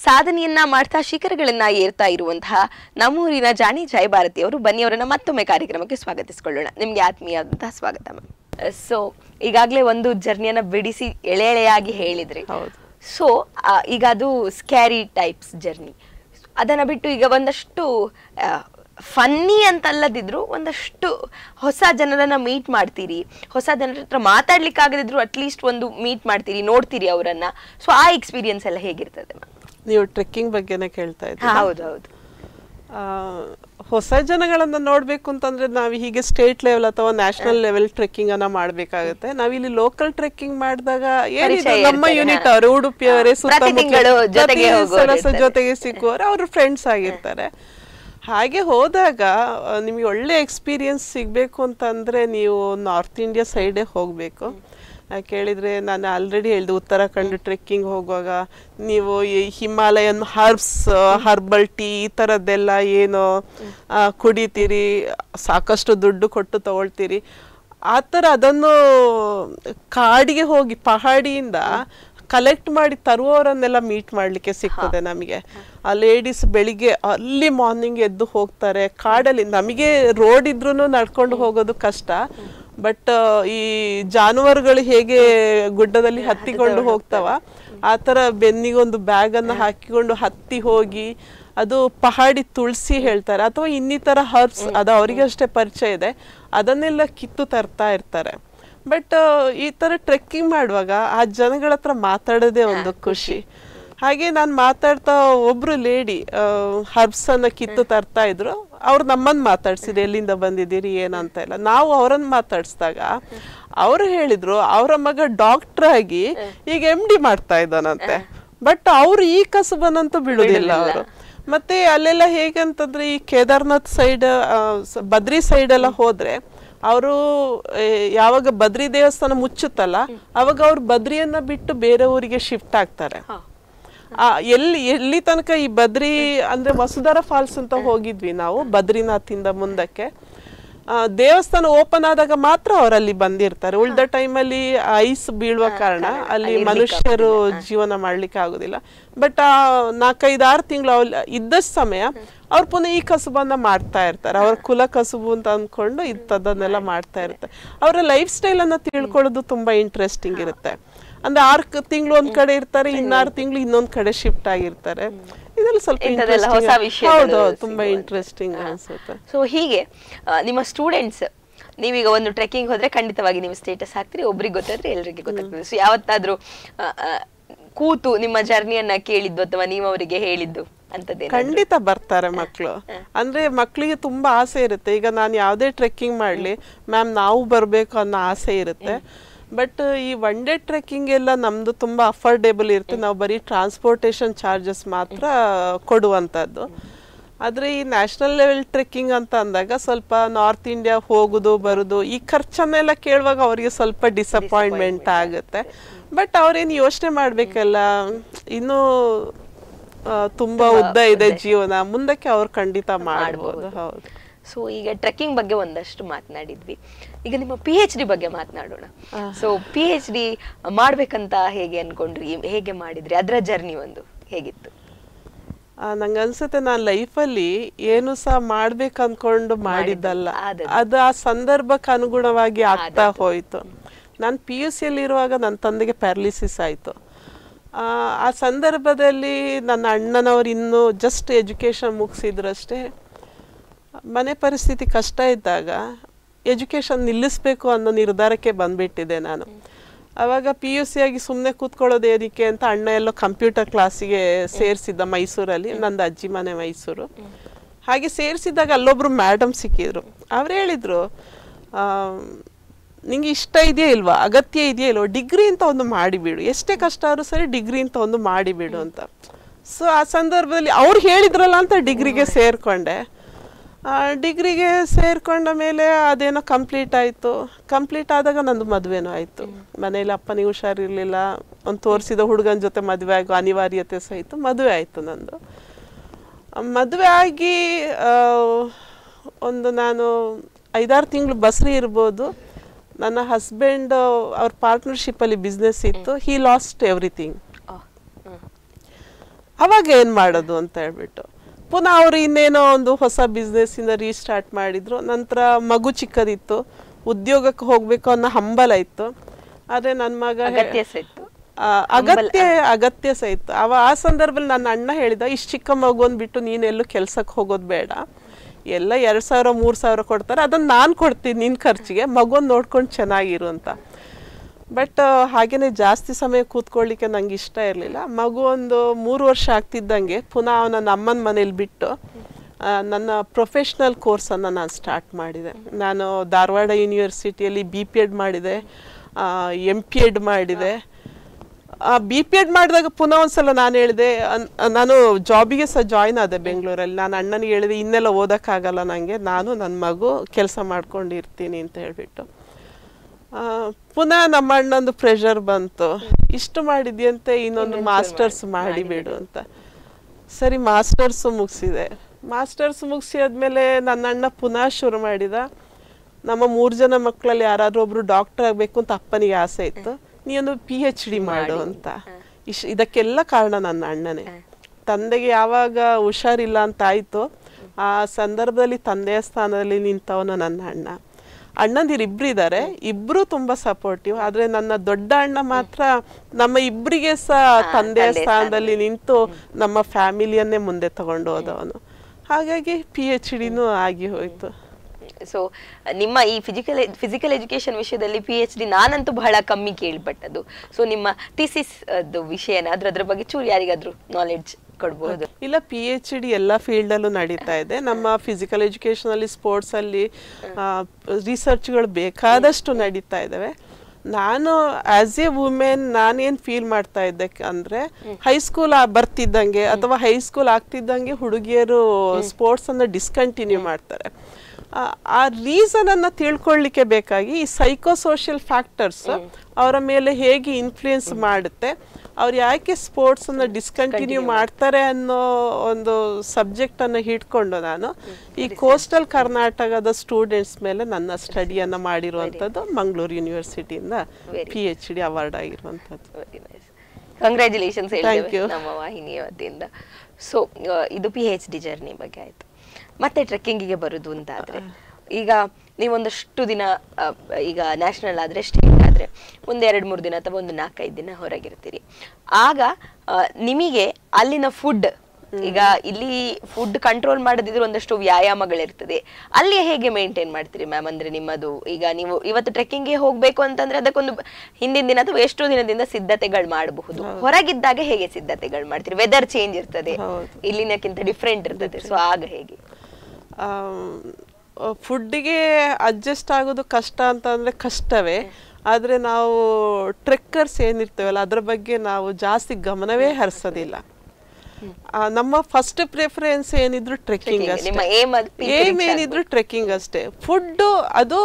ಸಾಧನೆಯನ್ನ ಮಾಡ್ತಾ ಶಿಖರಗಳನ್ನ ಏರ್ತಾ ಇರುವಂತಹ ನಮ್ಮೂರಿನ ಜಾಣಿ ಜಯಭಾರತಿ ಅವರು ಬನ್ನಿ ಅವರನ್ನ ಮತ್ತೊಮ್ಮೆ ಕಾರ್ಯಕ್ರಮಕ್ಕೆ ಸ್ವಾಗತಿಸಿಕೊಳ್ಳೋಣ ನಿಮ್ಗೆ ಆತ್ಮೀಯವಾದಂತಹ ಸ್ವಾಗತ ಮ್ಯಾಮ್ ಸೊ ಈಗಾಗಲೇ ಒಂದು ಜರ್ನಿಯನ್ನ ಬಿಡಿಸಿ ಎಳೆ ಎಳೆಯಾಗಿ ಹೇಳಿದ್ರಿ ಸೊ ಈಗ ಅದು ಸ್ಕ್ಯಾರಿ ಟೈಪ್ಸ್ ಜರ್ನಿ ಅದನ್ನು ಬಿಟ್ಟು ಈಗ ಒಂದಷ್ಟು ಫನ್ನಿ ಅಂತಲ್ಲದಿದ್ರು ಒಂದಷ್ಟು ಹೊಸ ಜನರನ್ನ ಮೀಟ್ ಮಾಡ್ತೀರಿ ಹೊಸ ಜನರ ಹತ್ರ ಮಾತಾಡ್ಲಿಕ್ಕೆ ಆಗದಿದ್ರು ಅಟ್ಲೀಸ್ಟ್ ಒಂದು ಮೀಟ್ ಮಾಡ್ತೀರಿ ನೋಡ್ತೀರಿ ಅವರನ್ನ ಸೊ ಆ ಎಕ್ಸ್ಪೀರಿಯನ್ಸ್ ಎಲ್ಲ ಹೇಗಿರ್ತದೆ ನೀವು ಟ್ರೆಕ್ಕಿಂಗ್ ಬಗ್ಗೆನೇ ಕೇಳ್ತಾ ಇದ್ದೀರಾ ಹೌದು ಹೌದು ಹೊಸ ಜನಗಳನ್ನ ನೋಡ್ಬೇಕು ಅಂತಂದ್ರೆ ನಾವು ಹೀಗೆ ಸ್ಟೇಟ್ ಲೆವೆಲ್ ಅಥವಾ ನ್ಯಾಷನಲ್ ಲೆವೆಲ್ ಟ್ರೆಕ್ಕಿಂಗ್ ಅನ್ನ ಮಾಡಬೇಕಾಗುತ್ತೆ ಇಲ್ಲಿ ಲೋಕಲ್ ಟ್ರೆಕ್ಕಿಂಗ್ ಮಾಡಿದಾಗ ಏನಿದೆ ನಮ್ಮ ಯೂನಿಟ್ ಅವರು ಉಡುಪಿಯವರೇ ಸುತ್ತಮುತ್ತ ಜೊತೆಗೆ ಸಿಕ್ಕುವವರು ಅವರು ಫ್ರೆಂಡ್ಸ್ ಆಗಿರ್ತಾರೆ ಹಾಗೆ ಹೋದಾಗ ನಿಮಗೆ ಒಳ್ಳೆ ಎಕ್ಸ್ಪೀರಿಯನ್ಸ್ ಸಿಗಬೇಕು ಅಂತಂದರೆ ನೀವು ನಾರ್ತ್ ಇಂಡಿಯಾ ಸೈಡೇ ಹೋಗಬೇಕು ಕೇಳಿದರೆ ನಾನು ಆಲ್ರೆಡಿ ಹೇಳಿದೆ ಉತ್ತರಾಖಂಡ್ ಟ್ರೆಕ್ಕಿಂಗ್ ಹೋಗುವಾಗ ನೀವು ಈ ಹಿಮಾಲಯನ್ ಹರ್ಬ್ಸ್ ಹರ್ಬಲ್ ಟೀ ಈ ಥರದ್ದೆಲ್ಲ ಏನು ಕುಡಿತೀರಿ ಸಾಕಷ್ಟು ದುಡ್ಡು ಕೊಟ್ಟು ತಗೊಳ್ತೀರಿ ಆ ಥರ ಅದನ್ನು ಕಾಡಿಗೆ ಹೋಗಿ ಪಹಾಡಿಯಿಂದ ಕಲೆಕ್ಟ್ ಮಾಡಿ ತರುವವರನ್ನೆಲ್ಲ ಮೀಟ್ ಮಾಡಲಿಕ್ಕೆ ಸಿಗ್ತದೆ ನಮಗೆ ಆ ಲೇಡೀಸ್ ಬೆಳಿಗ್ಗೆ ಅಲ್ಲಿ ಮಾರ್ನಿಂಗ್ ಎದ್ದು ಹೋಗ್ತಾರೆ ಕಾಡಲ್ಲಿ ನಮಗೆ ರೋಡ್ ಇದ್ರೂ ನಡ್ಕೊಂಡು ಹೋಗೋದು ಕಷ್ಟ ಬಟ್ ಈ ಜಾನುವಾರುಗಳು ಹೇಗೆ ಗುಡ್ಡದಲ್ಲಿ ಹತ್ತಿಕೊಂಡು ಹೋಗ್ತಾವ ಆ ಥರ ಬೆನ್ನಿಗೊಂದು ಬ್ಯಾಗನ್ನು ಹಾಕಿಕೊಂಡು ಹತ್ತಿ ಹೋಗಿ ಅದು ಪಹಾಡಿ ತುಳಸಿ ಹೇಳ್ತಾರೆ ಅಥವಾ ಇನ್ನಿತರ ಹರ್ಬ್ಸ್ ಅದು ಅವರಿಗಷ್ಟೇ ಪರಿಚಯ ಇದೆ ಅದನ್ನೆಲ್ಲ ಕಿತ್ತು ತರ್ತಾ ಇರ್ತಾರೆ ಬಟ್ uh, ಈ ಥರ ಟ್ರೆಕ್ಕಿಂಗ್ ಮಾಡುವಾಗ ಆ ಜನಗಳ ಹತ್ರ ಮಾತಾಡೋದೇ ಒಂದು ಖುಷಿ ಹಾಗೆ ನಾನು ಮಾತಾಡ್ತಾ ಒಬ್ರು ಲೇಡಿ ಹರ್ಬ್ಸ್ ಅನ್ನ ಕಿತ್ತು ತರ್ತಾ ಇದ್ರು ಅವ್ರು ನಮ್ಮನ್ನು ಮಾತಾಡ್ಸಿದ್ರು ಎಲ್ಲಿಂದ ಬಂದಿದ್ದೀರಿ ಏನಂತ ಇಲ್ಲ ನಾವು ಅವರನ್ನು ಮಾತಾಡ್ಸಿದಾಗ ಅವರು ಹೇಳಿದ್ರು ಅವರ ಮಗ ಡಾಕ್ಟರ್ ಆಗಿ ಈಗ ಎಮ್ ಡಿ ಮಾಡ್ತಾ ಇದ್ದಾನಂತೆ ಬಟ್ ಅವರು ಈ ಕಸುಬನಂತೂ ಬಿಡೋದಿಲ್ಲ ಅವರು ಮತ್ತೆ ಅಲ್ಲೆಲ್ಲ ಹೇಗಂತಂದ್ರೆ ಈ ಕೇದಾರ್ನಾಥ್ ಸೈಡ್ ಬದ್ರಿ ಸೈಡ್ ಎಲ್ಲ ಹೋದ್ರೆ ಅವರು ಯಾವಾಗ ಬದ್ರಿ ದೇವಸ್ಥಾನ ಮುಚ್ಚುತ್ತಲ್ಲ ಅವಾಗ ಅವ್ರು ಬದ್ರಿಯನ್ನ ಬಿಟ್ಟು ಬೇರೆ ಊರಿಗೆ ಶಿಫ್ಟ್ ಆಗ್ತಾರೆ ಎಲ್ಲಿ ಎಲ್ಲಿ ತನಕ ಈ ಬದ್ರಿ ಅಂದ್ರೆ ವಸುಧರ ಫಾಲ್ಸ್ ಅಂತ ಹೋಗಿದ್ವಿ ನಾವು ಇಂದ ಮುಂದಕ್ಕೆ ದೇವಸ್ಥಾನ ಓಪನ್ ಆದಾಗ ಮಾತ್ರ ಅವರಲ್ಲಿ ಬಂದಿರ್ತಾರೆ ಉಳಿದ ಅಲ್ಲಿ ಐಸ್ ಬೀಳುವ ಕಾರಣ ಅಲ್ಲಿ ಮನುಷ್ಯರು ಜೀವನ ಮಾಡ್ಲಿಕ್ಕೆ ಆಗುದಿಲ್ಲ ಬಟ್ ಆ ನಾಲ್ಕೈದು ಆರು ತಿಂಗಳು ಇದ್ದಷ್ಟು ಸಮಯ ಅವ್ರು ಪುನಃ ಈ ಕಸುಬನ್ನು ಮಾಡ್ತಾ ಇರ್ತಾರೆ ಅವ್ರ ಕುಲ ಕಸುಬು ಅಂತ ಅಂದ್ಕೊಂಡು ಇಂಥದ್ದನ್ನೆಲ್ಲ ಮಾಡ್ತಾ ಇರ್ತಾರೆ ಅವರ ಲೈಫ್ ಸ್ಟೈಲ್ ಅನ್ನ ತಿಳ್ಕೊಳ್ಳೋದು ತುಂಬಾ ಇಂಟ್ರೆಸ್ಟಿಂಗ್ ಇರುತ್ತೆ ಅಂದ್ರೆ ಆರು ತಿಂಗಳು ಒಂದ್ ಕಡೆ ಇರ್ತಾರೆ ಇನ್ನಾರು ತಿಂಗಳು ಇನ್ನೊಂದ್ ಕಡೆ ಶಿಫ್ಟ್ ಆಗಿರ್ತಾರೆ ತುಂಬಾ ಇಂಟ್ರೆಸ್ಟಿಂಗ್ ಅನ್ಸುತ್ತೆ ಸೊ ಹೀಗೆ ನಿಮ್ಮ ಸ್ಟೂಡೆಂಟ್ಸ್ ನೀವೀಗ ಒಂದು ಟ್ರೆಕ್ಕಿಂಗ್ ಹೋದ್ರೆ ಖಂಡಿತವಾಗಿ ನೀವು ಸ್ಟೇಟಸ್ ಹಾಕ್ತೀರಿ ಒಬ್ರಿಗೆ ಗೊತ್ತಾದ್ರೆ ಎಲ್ರಿಗೆ ಗೊತ್ತಾಗ್ತದೆ ಸೊ ಯಾವತ್ತಾದ್ರೂ ಕೂತು ನಿಮ್ಮ ಜರ್ನಿಯನ್ನ ಕೇಳಿದ್ದು ಅಥವಾ ನೀವು ಅವರಿಗೆ ಹೇಳಿದ್ದು ಖಂಡಿತ ಬರ್ತಾರೆ ಮಕ್ಕಳು ಅಂದ್ರೆ ಮಕ್ಕಳಿಗೆ ತುಂಬಾ ಆಸೆ ಇರುತ್ತೆ ಈಗ ನಾನು ಯಾವುದೇ ಟ್ರೆಕ್ಕಿಂಗ್ ಮಾಡಲಿ ಮ್ಯಾಮ್ ನಾವು ಬರಬೇಕು ಅನ್ನೋ ಆಸೆ ಇರುತ್ತೆ ಬಟ್ ಈ ಒನ್ ಡೇ ಟ್ರೆಕ್ಕಿಂಗ್ ಎಲ್ಲ ನಮ್ಮದು ತುಂಬ ಅಫರ್ಡೆಬಲ್ ಇರುತ್ತೆ ನಾವು ಬರೀ ಟ್ರಾನ್ಸ್ಪೋರ್ಟೇಶನ್ ಚಾರ್ಜಸ್ ಮಾತ್ರ ಕೊಡುವಂಥದ್ದು ಆದರೆ ಈ ನ್ಯಾಷನಲ್ ಲೆವೆಲ್ ಟ್ರೆಕ್ಕಿಂಗ್ ಅಂತ ಅಂದಾಗ ಸ್ವಲ್ಪ ನಾರ್ತ್ ಇಂಡಿಯಾ ಹೋಗೋದು ಬರೋದು ಈ ಖರ್ಚನ್ನೆಲ್ಲ ಕೇಳುವಾಗ ಅವರಿಗೆ ಸ್ವಲ್ಪ ಡಿಸಪಾಯಿಂಟ್ಮೆಂಟ್ ಆಗುತ್ತೆ ಬಟ್ ಅವ್ರೇನು ಯೋಚನೆ ಮಾಡಬೇಕಲ್ಲ ಇನ್ನೂ ತುಂಬಾ ಉದ್ದ ಇದೆ ಜೀವನ ಮುಂದಕ್ಕೆ ಅವ್ರು ಖಂಡಿತ ಮಾಡಬಹುದು ಹೌದು ಸೊ ಈಗ ಟ್ರೆಕ್ಕಿಂಗ್ ಬಗ್ಗೆ ಒಂದಷ್ಟು ಮಾತನಾಡಿದ್ವಿ ಈಗ ನಿಮ್ಮ ಪಿ ಎಚ್ ಡಿ ಬಗ್ಗೆ ಮಾತನಾಡೋಣ ಸೊ ಪಿ ಎಚ್ ಡಿ ಮಾಡ್ಬೇಕಂತ ಹೇಗೆ ಅನ್ಕೊಂಡ್ರಿ ಹೇಗೆ ಮಾಡಿದ್ರಿ ಅದರ ಜರ್ನಿ ಒಂದು ಹೇಗಿತ್ತು ನಂಗೆ ಅನ್ಸುತ್ತೆ ನಾನು ಲೈಫಲ್ಲಿ ಏನು ಸಹ ಮಾಡ್ಬೇಕು ಅನ್ಕೊಂಡು ಮಾಡಿದ್ದಲ್ಲ ಅದು ಆ ಸಂದರ್ಭಕ್ಕೆ ಅನುಗುಣವಾಗಿ ಆಗ್ತಾ ಹೋಯ್ತು ನಾನು ಪಿ ಯು ಸಿಯಲ್ಲಿರುವಾಗ ನನ್ನ ತಂದೆಗೆ ಪ್ಯಾರಲಿಸಿಸ್ ಆಯಿತು ಆ ಸಂದರ್ಭದಲ್ಲಿ ನನ್ನ ಅಣ್ಣನವರು ಇನ್ನೂ ಜಸ್ಟ್ ಎಜುಕೇಷನ್ ಮುಗಿಸಿದ್ರಷ್ಟೇ ಮನೆ ಪರಿಸ್ಥಿತಿ ಕಷ್ಟ ಇದ್ದಾಗ ಎಜುಕೇಷನ್ ನಿಲ್ಲಿಸಬೇಕು ಅನ್ನೋ ನಿರ್ಧಾರಕ್ಕೆ ಬಂದುಬಿಟ್ಟಿದೆ ನಾನು ಆವಾಗ ಪಿ ಯು ಸಿ ಆಗಿ ಸುಮ್ಮನೆ ಕೂತ್ಕೊಳ್ಳೋದು ಏನಕ್ಕೆ ಅಂತ ಅಣ್ಣ ಎಲ್ಲೋ ಕಂಪ್ಯೂಟರ್ ಕ್ಲಾಸಿಗೆ ಸೇರಿಸಿದ್ದ ಮೈಸೂರಲ್ಲಿ ನಂದು ಅಜ್ಜಿ ಮನೆ ಮೈಸೂರು ಹಾಗೆ ಸೇರಿಸಿದ್ದಾಗ ಅಲ್ಲೊಬ್ರು ಮ್ಯಾಡಮ್ ಸಿಕ್ಕಿದ್ರು ಅವ್ರು ಹೇಳಿದರು ನಿಂಗೆ ಇಷ್ಟ ಇದೆಯಾ ಇಲ್ವಾ ಅಗತ್ಯ ಇದೆಯಾ ಇಲ್ವಾ ಡಿಗ್ರಿ ಅಂತ ಒಂದು ಮಾಡಿಬಿಡು ಎಷ್ಟೇ ಕಷ್ಟ ಆದರೂ ಸರಿ ಡಿಗ್ರಿ ಅಂತ ಒಂದು ಮಾಡಿಬಿಡು ಅಂತ ಸೊ ಆ ಸಂದರ್ಭದಲ್ಲಿ ಅವ್ರು ಹೇಳಿದ್ರಲ್ಲ ಅಂತ ಡಿಗ್ರಿಗೆ ಸೇರಿಕೊಂಡೆ ಡಿಗ್ರಿಗೆ ಸೇರಿಕೊಂಡ ಮೇಲೆ ಅದೇನೋ ಕಂಪ್ಲೀಟ್ ಆಯಿತು ಕಂಪ್ಲೀಟ್ ಆದಾಗ ನಂದು ಮದುವೆನೂ ಆಯಿತು ಮನೇಲಿ ಅಪ್ಪನಿಗೆ ಹುಷಾರಿರಲಿಲ್ಲ ಒಂದು ತೋರಿಸಿದ ಹುಡುಗನ ಜೊತೆ ಮದುವೆ ಆಗೋ ಅನಿವಾರ್ಯತೆ ಸಹಿತ ಮದುವೆ ಆಯಿತು ನಂದು ಮದುವೆ ಆಗಿ ಒಂದು ನಾನು ಐದಾರು ತಿಂಗಳು ಬಸ್ರಿ ಇರ್ಬೋದು ನನ್ನ ಹಸ್ಬೆಂಡ್ uh, ಅವ್ರ ಅಲ್ಲಿ ಬಿಸ್ನೆಸ್ ಇತ್ತು ಹಿ ಲಾಸ್ಟ್ ಎವ್ರಿಥಿಂಗ್ ಅವಾಗ ಏನು ಮಾಡೋದು ಅಂತ ಹೇಳ್ಬಿಟ್ಟು ಪುನಃ ಅವರು ಇನ್ನೇನೋ ಒಂದು ಹೊಸ ಇಂದ ರೀಸ್ಟಾರ್ಟ್ ಮಾಡಿದ್ರು ನಂತರ ಮಗು ಚಿಕ್ಕದಿತ್ತು ಉದ್ಯೋಗಕ್ಕೆ ಹೋಗಬೇಕು ಅನ್ನೋ ಹಂಬಲ ಇತ್ತು ಆದರೆ ನನ್ನ ಮಗ ಅಗತ್ಯ ಅಗತ್ಯ ಸಹಿತ ಅವ ಆ ಸಂದರ್ಭದಲ್ಲಿ ನನ್ನ ಅಣ್ಣ ಹೇಳಿದ ಇಷ್ಟು ಚಿಕ್ಕ ಮಗು ಅಂದ್ಬಿಟ್ಟು ನೀನೆಲ್ಲೂ ಕೆಲಸಕ್ಕೆ ಹೋಗೋದು ಬೇಡ ಎಲ್ಲ ಎರಡು ಸಾವಿರ ಮೂರು ಸಾವಿರ ಕೊಡ್ತಾರೆ ಅದನ್ನು ನಾನು ಕೊಡ್ತೀನಿ ನಿನ್ನ ಖರ್ಚಿಗೆ ಮಗು ನೋಡ್ಕೊಂಡು ಚೆನ್ನಾಗಿರು ಅಂತ ಬಟ್ ಹಾಗೆಯೇ ಜಾಸ್ತಿ ಸಮಯ ಕೂತ್ಕೊಳ್ಳಿಕ್ಕೆ ನಂಗೆ ಇಷ್ಟ ಇರಲಿಲ್ಲ ಮಗು ಒಂದು ಮೂರು ವರ್ಷ ಆಗ್ತಿದ್ದಂಗೆ ಪುನಃ ನನ್ನ ಅಮ್ಮನ ಮನೇಲಿ ಬಿಟ್ಟು ನನ್ನ ಪ್ರೊಫೆಷ್ನಲ್ ಕೋರ್ಸನ್ನು ನಾನು ಸ್ಟಾರ್ಟ್ ಮಾಡಿದೆ ನಾನು ಧಾರವಾಡ ಯೂನಿವರ್ಸಿಟಿಯಲ್ಲಿ ಬಿ ಪಿ ಎಡ್ ಮಾಡಿದೆ ಎಮ್ ಪಿ ಎಡ್ ಮಾಡಿದೆ ಬಿ ಪಿ ಎಡ್ ಮಾಡಿದಾಗ ಪುನಃ ಒಂದ್ಸಲ ನಾನು ಹೇಳಿದೆ ನಾನು ಜಾಬಿಗೆ ಸಹ ಜಾಯ್ನ್ ಆದೆ ಬೆಂಗಳೂರಲ್ಲಿ ನಾನು ಅಣ್ಣನಿಗೆ ಹೇಳಿದೆ ಇನ್ನೆಲ್ಲ ಓದೋಕ್ಕಾಗಲ್ಲ ನನಗೆ ನಾನು ನನ್ನ ಮಗು ಕೆಲಸ ಮಾಡ್ಕೊಂಡಿರ್ತೀನಿ ಅಂತ ಹೇಳಿಬಿಟ್ಟು ಪುನಃ ನಮ್ಮ ಅಣ್ಣಂದು ಪ್ರೆಷರ್ ಬಂತು ಇಷ್ಟು ಮಾಡಿದ್ಯಂತೆ ಇನ್ನೊಂದು ಮಾಸ್ಟರ್ಸ್ ಮಾಡಿಬಿಡು ಅಂತ ಸರಿ ಮಾಸ್ಟರ್ಸು ಮುಗಿಸಿದೆ ಮಾಸ್ಟರ್ಸ್ ಮುಗಿಸಿ ಆದಮೇಲೆ ನನ್ನ ಅಣ್ಣ ಪುನಃ ಶುರು ಮಾಡಿದ ನಮ್ಮ ಮೂರು ಜನ ಮಕ್ಕಳಲ್ಲಿ ಯಾರಾದರೂ ಒಬ್ಬರು ಡಾಕ್ಟರ್ ಆಗಬೇಕು ಅಂತ ಅಪ್ಪನಿಗೆ ಆಸೆ ಇತ್ತು ನೀನು ಪಿ ಎಚ್ ಡಿ ಮಾಡು ಅಂತ ಇಶ್ ಇದಕ್ಕೆಲ್ಲ ಕಾರಣ ನನ್ನ ಅಣ್ಣನೇ ತಂದೆಗೆ ಯಾವಾಗ ಹುಷಾರಿಲ್ಲ ಅಂತ ಆಯಿತು ಆ ಸಂದರ್ಭದಲ್ಲಿ ತಂದೆಯ ಸ್ಥಾನದಲ್ಲಿ ನಿಂತವನು ನನ್ನ ಅಣ್ಣ ಇಬ್ರು ಇದ್ದಾರೆ ಇಬ್ಬರೂ ತುಂಬಾ ಸಪೋರ್ಟಿವ್ ಆದ್ರೆ ನನ್ನ ದೊಡ್ಡ ಅಣ್ಣ ಮಾತ್ರ ನಮ್ಮ ಇಬ್ಬರಿಗೆ ಸಹ ತಂದೆಯ ಸ್ಥಾನದಲ್ಲಿ ನಿಂತು ನಮ್ಮ ಫ್ಯಾಮಿಲಿಯನ್ನೇ ಮುಂದೆ ತಗೊಂಡು ಹೋದವನು ಹಾಗಾಗಿ ಪಿ ಎಚ್ ಡಿನೂ ಆಗಿ ಹೋಯ್ತು ಸೊ ನಿಮ್ಮ ಈ ಫಿಸಿಕಲ್ ಫಿಸಿಕಲ್ ಎಜುಕೇಶನ್ ವಿಷಯದಲ್ಲಿ ಪಿ ಎಚ್ ಡಿ ನಾನಂತೂ ಬಹಳ ಕಮ್ಮಿ ಕೇಳ್ಪಟ್ಟದ್ದು ಸೊ ನಿಮ್ಮ ಥೀಸಿಸ್ ವಿಷಯನಾದ್ರೂ ಅದ್ರ ಬಗ್ಗೆ ಚೂರು ಯಾರಿಗಾದ್ರೂ ನಾಲೆಡ್ಜ್ ಕೊಡ್ಬೋದು ಇಲ್ಲ ಪಿ ಎಚ್ ಡಿ ಎಲ್ಲ ಫೀಲ್ಡಲ್ಲೂ ನಡೀತಾ ಇದೆ ನಮ್ಮ ಫಿಸಿಕಲ್ ಎಜುಕೇಷನಲ್ಲಿ ಸ್ಪೋರ್ಟ್ಸಲ್ಲಿ ರಿಸರ್ಚ್ಗಳು ಬೇಕಾದಷ್ಟು ನಡೀತಾ ಇದ್ದಾವೆ ನಾನು ಆಸ್ ಎ ವುಮೆನ್ ನಾನೇನು ಫೀಲ್ ಮಾಡ್ತಾ ಇದ್ದೆ ಅಂದರೆ ಹೈಸ್ಕೂಲ್ ಬರ್ತಿದ್ದಂಗೆ ಅಥವಾ ಹೈಸ್ಕೂಲ್ ಆಗ್ತಿದ್ದಂಗೆ ಹುಡುಗಿಯರು ಸ್ಪೋರ್ಟ್ಸನ್ನು ಡಿಸ್ಕಂಟಿನ್ಯೂ ಮಾಡ್ತಾರೆ ಆ ರೀಸನನ್ನು ತಿಳ್ಕೊಳ್ಳಿಕ್ಕೆ ಬೇಕಾಗಿ ಈ ಸೈಕೋಸೋಷಿಯಲ್ ಫ್ಯಾಕ್ಟರ್ಸ್ ಅವರ ಮೇಲೆ ಹೇಗೆ ಇನ್ಫ್ಲೂಯೆನ್ಸ್ ಮಾಡುತ್ತೆ ಅವ್ರು ಯಾಕೆ ಸ್ಪೋರ್ಟ್ಸನ್ನು ಡಿಸ್ಕಂಟಿನ್ಯೂ ಮಾಡ್ತಾರೆ ಅನ್ನೋ ಒಂದು ಸಬ್ಜೆಕ್ಟನ್ನು ಹಿಡ್ಕೊಂಡು ನಾನು ಈ ಕೋಸ್ಟಲ್ ಕರ್ನಾಟಕದ ಸ್ಟೂಡೆಂಟ್ಸ್ ಮೇಲೆ ನನ್ನ ಸ್ಟಡಿಯನ್ನು ಮಾಡಿರುವಂಥದ್ದು ಮಂಗಳೂರು ಯೂನಿವರ್ಸಿಟಿಯಿಂದ ಪಿ ಎಚ್ ಡಿ ಅವಾರ್ಡ್ ಆಗಿರುವಂಥದ್ದು ಕಂಗ್ರ್ಯಾಚುಲೇಷನ್ಸ್ ನಮ್ಮ ವಾಹಿನಿಯ ವತಿಯಿಂದ ಸೊ ಇದು ಪಿ ಎಚ್ ಡಿ ಜರ್ನಿ ಬಗ್ಗೆ ಆಯ್ತು ಮತ್ತೆ ಟ್ರೆಕ್ಕಿಂಗಿಗೆ ಬರುದು ಅಂತ ಆದ್ರೆ ಈಗ ನೀವೊಂದಷ್ಟು ದಿನ ಈಗ ನ್ಯಾಷನಲ್ ಆದ್ರೆ ಸ್ಟೇಟ್ ಆದ್ರೆ ಒಂದು ಎರಡು ಮೂರು ದಿನ ಅಥವಾ ಒಂದು ನಾಲ್ಕೈದು ದಿನ ಹೊರಗಿರ್ತೀರಿ ಆಗ ನಿಮಗೆ ಅಲ್ಲಿನ ಫುಡ್ ಈಗ ಇಲ್ಲಿ ಫುಡ್ ಕಂಟ್ರೋಲ್ ಮಾಡದಿದ್ರೆ ಒಂದಷ್ಟು ವ್ಯಾಯಾಮಗಳಿರ್ತದೆ ಅಲ್ಲಿ ಹೇಗೆ ಮೇಂಟೈನ್ ಮಾಡ್ತೀರಿ ಮ್ಯಾಮ್ ಅಂದ್ರೆ ನಿಮ್ಮದು ಈಗ ನೀವು ಇವತ್ತು ಟ್ರೆಕ್ಕಿಂಗ್ಗೆ ಹೋಗ್ಬೇಕು ಅಂತಂದ್ರೆ ಅದಕ್ಕೊಂದು ಹಿಂದಿನ ದಿನ ಅಥವಾ ಎಷ್ಟೋ ದಿನದಿಂದ ಸಿದ್ಧತೆಗಳು ಮಾಡಬಹುದು ಹೊರಗಿದ್ದಾಗ ಹೇಗೆ ಸಿದ್ಧತೆಗಳು ಮಾಡ್ತೀರಿ ವೆದರ್ ಚೇಂಜ್ ಇರ್ತದೆ ಇಲ್ಲಿನಕ್ಕಿಂತ ಡಿಫ್ರೆಂಟ್ ಇರ್ತದೆ ಸೊ ಆಗ ಹೇಗೆ ಫುಡ್ಡಿಗೆ ಅಡ್ಜಸ್ಟ್ ಆಗೋದು ಕಷ್ಟ ಅಂತಂದರೆ ಕಷ್ಟವೇ ಆದರೆ ನಾವು ಟ್ರೆಕ್ಕರ್ಸ್ ಏನಿರ್ತೇವಲ್ಲ ಅದರ ಬಗ್ಗೆ ನಾವು ಜಾಸ್ತಿ ಗಮನವೇ ಹರಿಸೋದಿಲ್ಲ ನಮ್ಮ ಫಸ್ಟ್ ಪ್ರಿಫರೆನ್ಸ್ ಏನಿದ್ರು ಟ್ರೆಕ್ಕಿಂಗ್ ಅಷ್ಟೇ ಏಮ್ ಏನಿದ್ರು ಟ್ರೆಕ್ಕಿಂಗ್ ಅಷ್ಟೇ ಫುಡ್ಡು ಅದು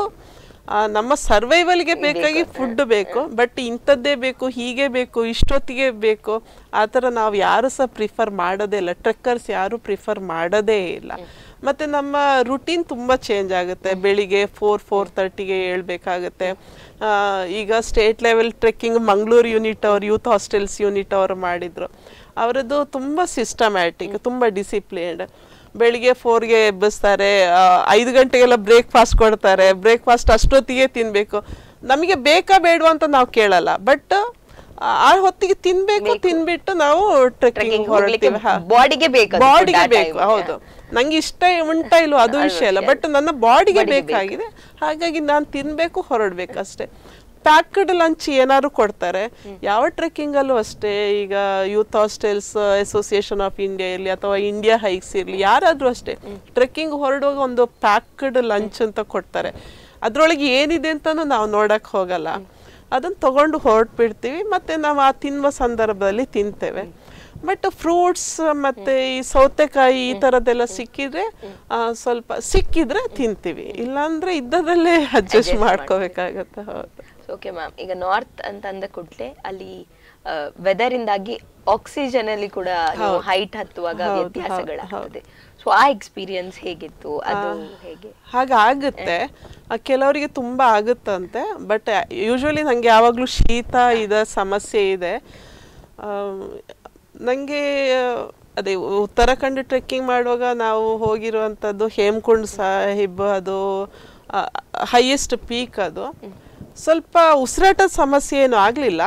ನಮ್ಮ ಸರ್ವೈವಲ್ಗೆ ಬೇಕಾಗಿ ಫುಡ್ ಬೇಕು ಬಟ್ ಇಂಥದ್ದೇ ಬೇಕು ಹೀಗೆ ಬೇಕು ಇಷ್ಟೊತ್ತಿಗೆ ಬೇಕು ಆ ಥರ ನಾವು ಯಾರು ಸಹ ಪ್ರಿಫರ್ ಮಾಡೋದೇ ಇಲ್ಲ ಟ್ರೆಕ್ಕರ್ಸ್ ಯಾರೂ ಪ್ರಿಫರ್ ಮಾಡೋದೇ ಇಲ್ಲ ಮತ್ತು ನಮ್ಮ ರುಟೀನ್ ತುಂಬ ಚೇಂಜ್ ಆಗುತ್ತೆ ಬೆಳಿಗ್ಗೆ ಫೋರ್ ಫೋರ್ ತರ್ಟಿಗೆ ಹೇಳ್ಬೇಕಾಗತ್ತೆ ಈಗ state level trekking Mangaluru unit ಅವ್ರು ಯೂತ್ ಹಾಸ್ಟೆಲ್ಸ್ ಯೂನಿಟ್ ಅವರು ಮಾಡಿದರು ಅವರದ್ದು ತುಂಬ ಸಿಸ್ಟಮ್ಯಾಟಿಕ್ ತುಂಬ ಡಿಸಿಪ್ಲಿನ್ಡ್ ಬೆಳಿಗ್ಗೆ ಫೋರ್ಗೆ ಎಬ್ಬಿಸ್ತಾರೆ ಐದು ಗಂಟೆಗೆಲ್ಲ ಬ್ರೇಕ್ಫಾಸ್ಟ್ ಕೊಡ್ತಾರೆ ಬ್ರೇಕ್ಫಾಸ್ಟ್ ಅಷ್ಟೊತ್ತಿಗೆ ತಿನ್ನಬೇಕು ನಮಗೆ ಬೇಕಾ ಬೇಡವಾ ಅಂತ ನಾವು ಕೇಳಲ್ಲ ಬಟ್ ಆ ಹೊತ್ತಿಗೆ ತಿನ್ಬೇಕು ತಿನ್ಬಿಟ್ಟು ನಾವು ಟ್ರೆಕ್ಕಿಂಗ್ ಬಾಡಿಗೆ ಬೇಕು ಬಾಡಿಗೆ ಬೇಕು ಹೌದು ನಂಗೆ ಇಷ್ಟ ಉಂಟಾ ಇಲ್ವೋ ಅದು ವಿಷಯ ಅಲ್ಲ ಬಟ್ ನನ್ನ ಬಾಡಿಗೆ ಬೇಕಾಗಿದೆ ಹಾಗಾಗಿ ನಾನು ತಿನ್ಬೇಕು ಹೊರಡ್ಬೇಕು ಅಷ್ಟೇ ಪ್ಯಾಕ್ಡ್ ಲಂಚ್ ಏನಾದ್ರು ಕೊಡ್ತಾರೆ ಯಾವ ಟ್ರೆಕ್ಕಿಂಗ್ ಅಲ್ಲೂ ಅಷ್ಟೇ ಈಗ youth hostels association of India ಇರಲಿ ಅಥವಾ ಇಂಡಿಯಾ ಹೈಕ್ಸ್ ಇರ್ಲಿ ಯಾರಾದ್ರೂ ಅಷ್ಟೇ ಟ್ರೆಕ್ಕಿಂಗ್ ಹೊರಡುವಾಗ ಒಂದು ಪ್ಯಾಕ್ಡ್ ಲಂಚ್ ಅಂತ ಕೊಡ್ತಾರೆ ಅದ್ರೊಳಗೆ ಏನಿದೆ ಅಂತ ನಾವು ನೋಡಕ್ ಹೋಗಲ್ಲ ಅದನ್ನು ತಗೊಂಡು ಹೊರಟ್ಬಿಡ್ತೀವಿ ಮತ್ತು ನಾವು ಆ ತಿನ್ನುವ ಸಂದರ್ಭದಲ್ಲಿ ತಿಂತೇವೆ ಬಟ್ ಫ್ರೂಟ್ಸ್ ಮತ್ತು ಈ ಸೌತೆಕಾಯಿ ಈ ಥರದ್ದೆಲ್ಲ ಸಿಕ್ಕಿದ್ರೆ ಸ್ವಲ್ಪ ಸಿಕ್ಕಿದ್ರೆ ತಿಂತೀವಿ ಇಲ್ಲಾಂದರೆ ಇದ್ದದಲ್ಲೇ ಅಡ್ಜಸ್ಟ್ ಮಾಡ್ಕೋಬೇಕಾಗತ್ತೆ ಹೌದು ಓಕೆ ಮ್ಯಾಮ್ ಈಗ ನಾರ್ತ್ ಅಂತ ಅಲ್ಲಿ ವೆದರ್ ಇಂದಾಗಿ ಆಕ್ಸಿಜನ್ ಅಲ್ಲಿ ಕೂಡ ಹೈಟ್ ಹತ್ತುವಾಗ ವ್ಯತ್ಯಾಸಗಳಾಗ್ತದೆ ಸೊ ಆ ಎಕ್ಸ್ಪೀರಿಯನ್ಸ್ ಹೇಗಿತ್ತು ಅದು ಹೇಗೆ ಹಾಗಾಗುತ್ತೆ ಕೆಲವರಿಗೆ ತುಂಬಾ ಆಗುತ್ತಂತೆ ಬಟ್ ಯೂಶ್ವಲಿ ನಂಗೆ ಯಾವಾಗ್ಲೂ ಶೀತ ಇದ ಸಮಸ್ಯೆ ಇದೆ ನಂಗೆ ಅದೇ ಉತ್ತರಾಖಂಡ್ ಟ್ರೆಕ್ಕಿಂಗ್ ಮಾಡುವಾಗ ನಾವು ಹೋಗಿರುವಂಥದ್ದು ಹೇಮಕುಂಡ್ ಸಾಹಿಬ್ ಅದು ಹೈಯೆಸ್ಟ್ ಪೀಕ್ ಅದು ಸ್ವಲ್ಪ ಉಸಿರಾಟದ ಸಮಸ್ಯೆ ಏನು ಆಗಲಿಲ್ಲ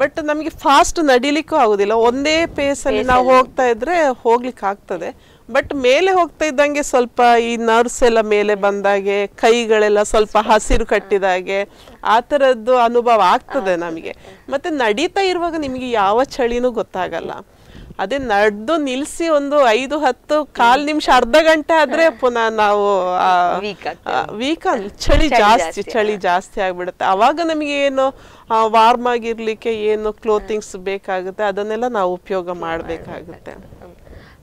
ಬಟ್ ನಮಗೆ ಫಾಸ್ಟ್ ನಡಿಲಿಕ್ಕೂ ಆಗೋದಿಲ್ಲ ಒಂದೇ ಪೇಸಲ್ಲಿ ನಾವು ಹೋಗ್ತಾ ಇದ್ರೆ ಹೋಗ್ಲಿಕ್ಕೆ ಆಗ್ತದೆ ಬಟ್ ಮೇಲೆ ಹೋಗ್ತಾ ಇದ್ದಂಗೆ ಸ್ವಲ್ಪ ಈ ನರ್ಸ್ ಎಲ್ಲ ಮೇಲೆ ಬಂದಾಗೆ ಕೈಗಳೆಲ್ಲ ಸ್ವಲ್ಪ ಹಸಿರು ಕಟ್ಟಿದಾಗೆ ಆ ಥರದ್ದು ಅನುಭವ ಆಗ್ತದೆ ನಮಗೆ ಮತ್ತೆ ನಡೀತಾ ಇರುವಾಗ ನಿಮಗೆ ಯಾವ ಚಳಿನೂ ಗೊತ್ತಾಗಲ್ಲ ಅದೇ ನಡೆದು ನಿಲ್ಸಿ ಒಂದು ಐದು ಹತ್ತು ಕಾಲ್ ನಿಮಿಷ ಅರ್ಧ ಗಂಟೆ ಆದ್ರೆ ಪುನಃ ನಾವು ವೀಕ್ ಚಳಿ ಜಾಸ್ತಿ ಚಳಿ ಜಾಸ್ತಿ ಆಗ್ಬಿಡುತ್ತೆ ಅವಾಗ ನಮ್ಗೆ ಏನು ವಾರ್ಮ್ ಆಗಿರ್ಲಿಕ್ಕೆ ಏನು ಕ್ಲೋತಿಂಗ್ಸ್ ಬೇಕಾಗುತ್ತೆ ಅದನ್ನೆಲ್ಲ ನಾವು ಉಪಯೋಗ ಮಾಡ್ಬೇಕಾಗುತ್ತೆ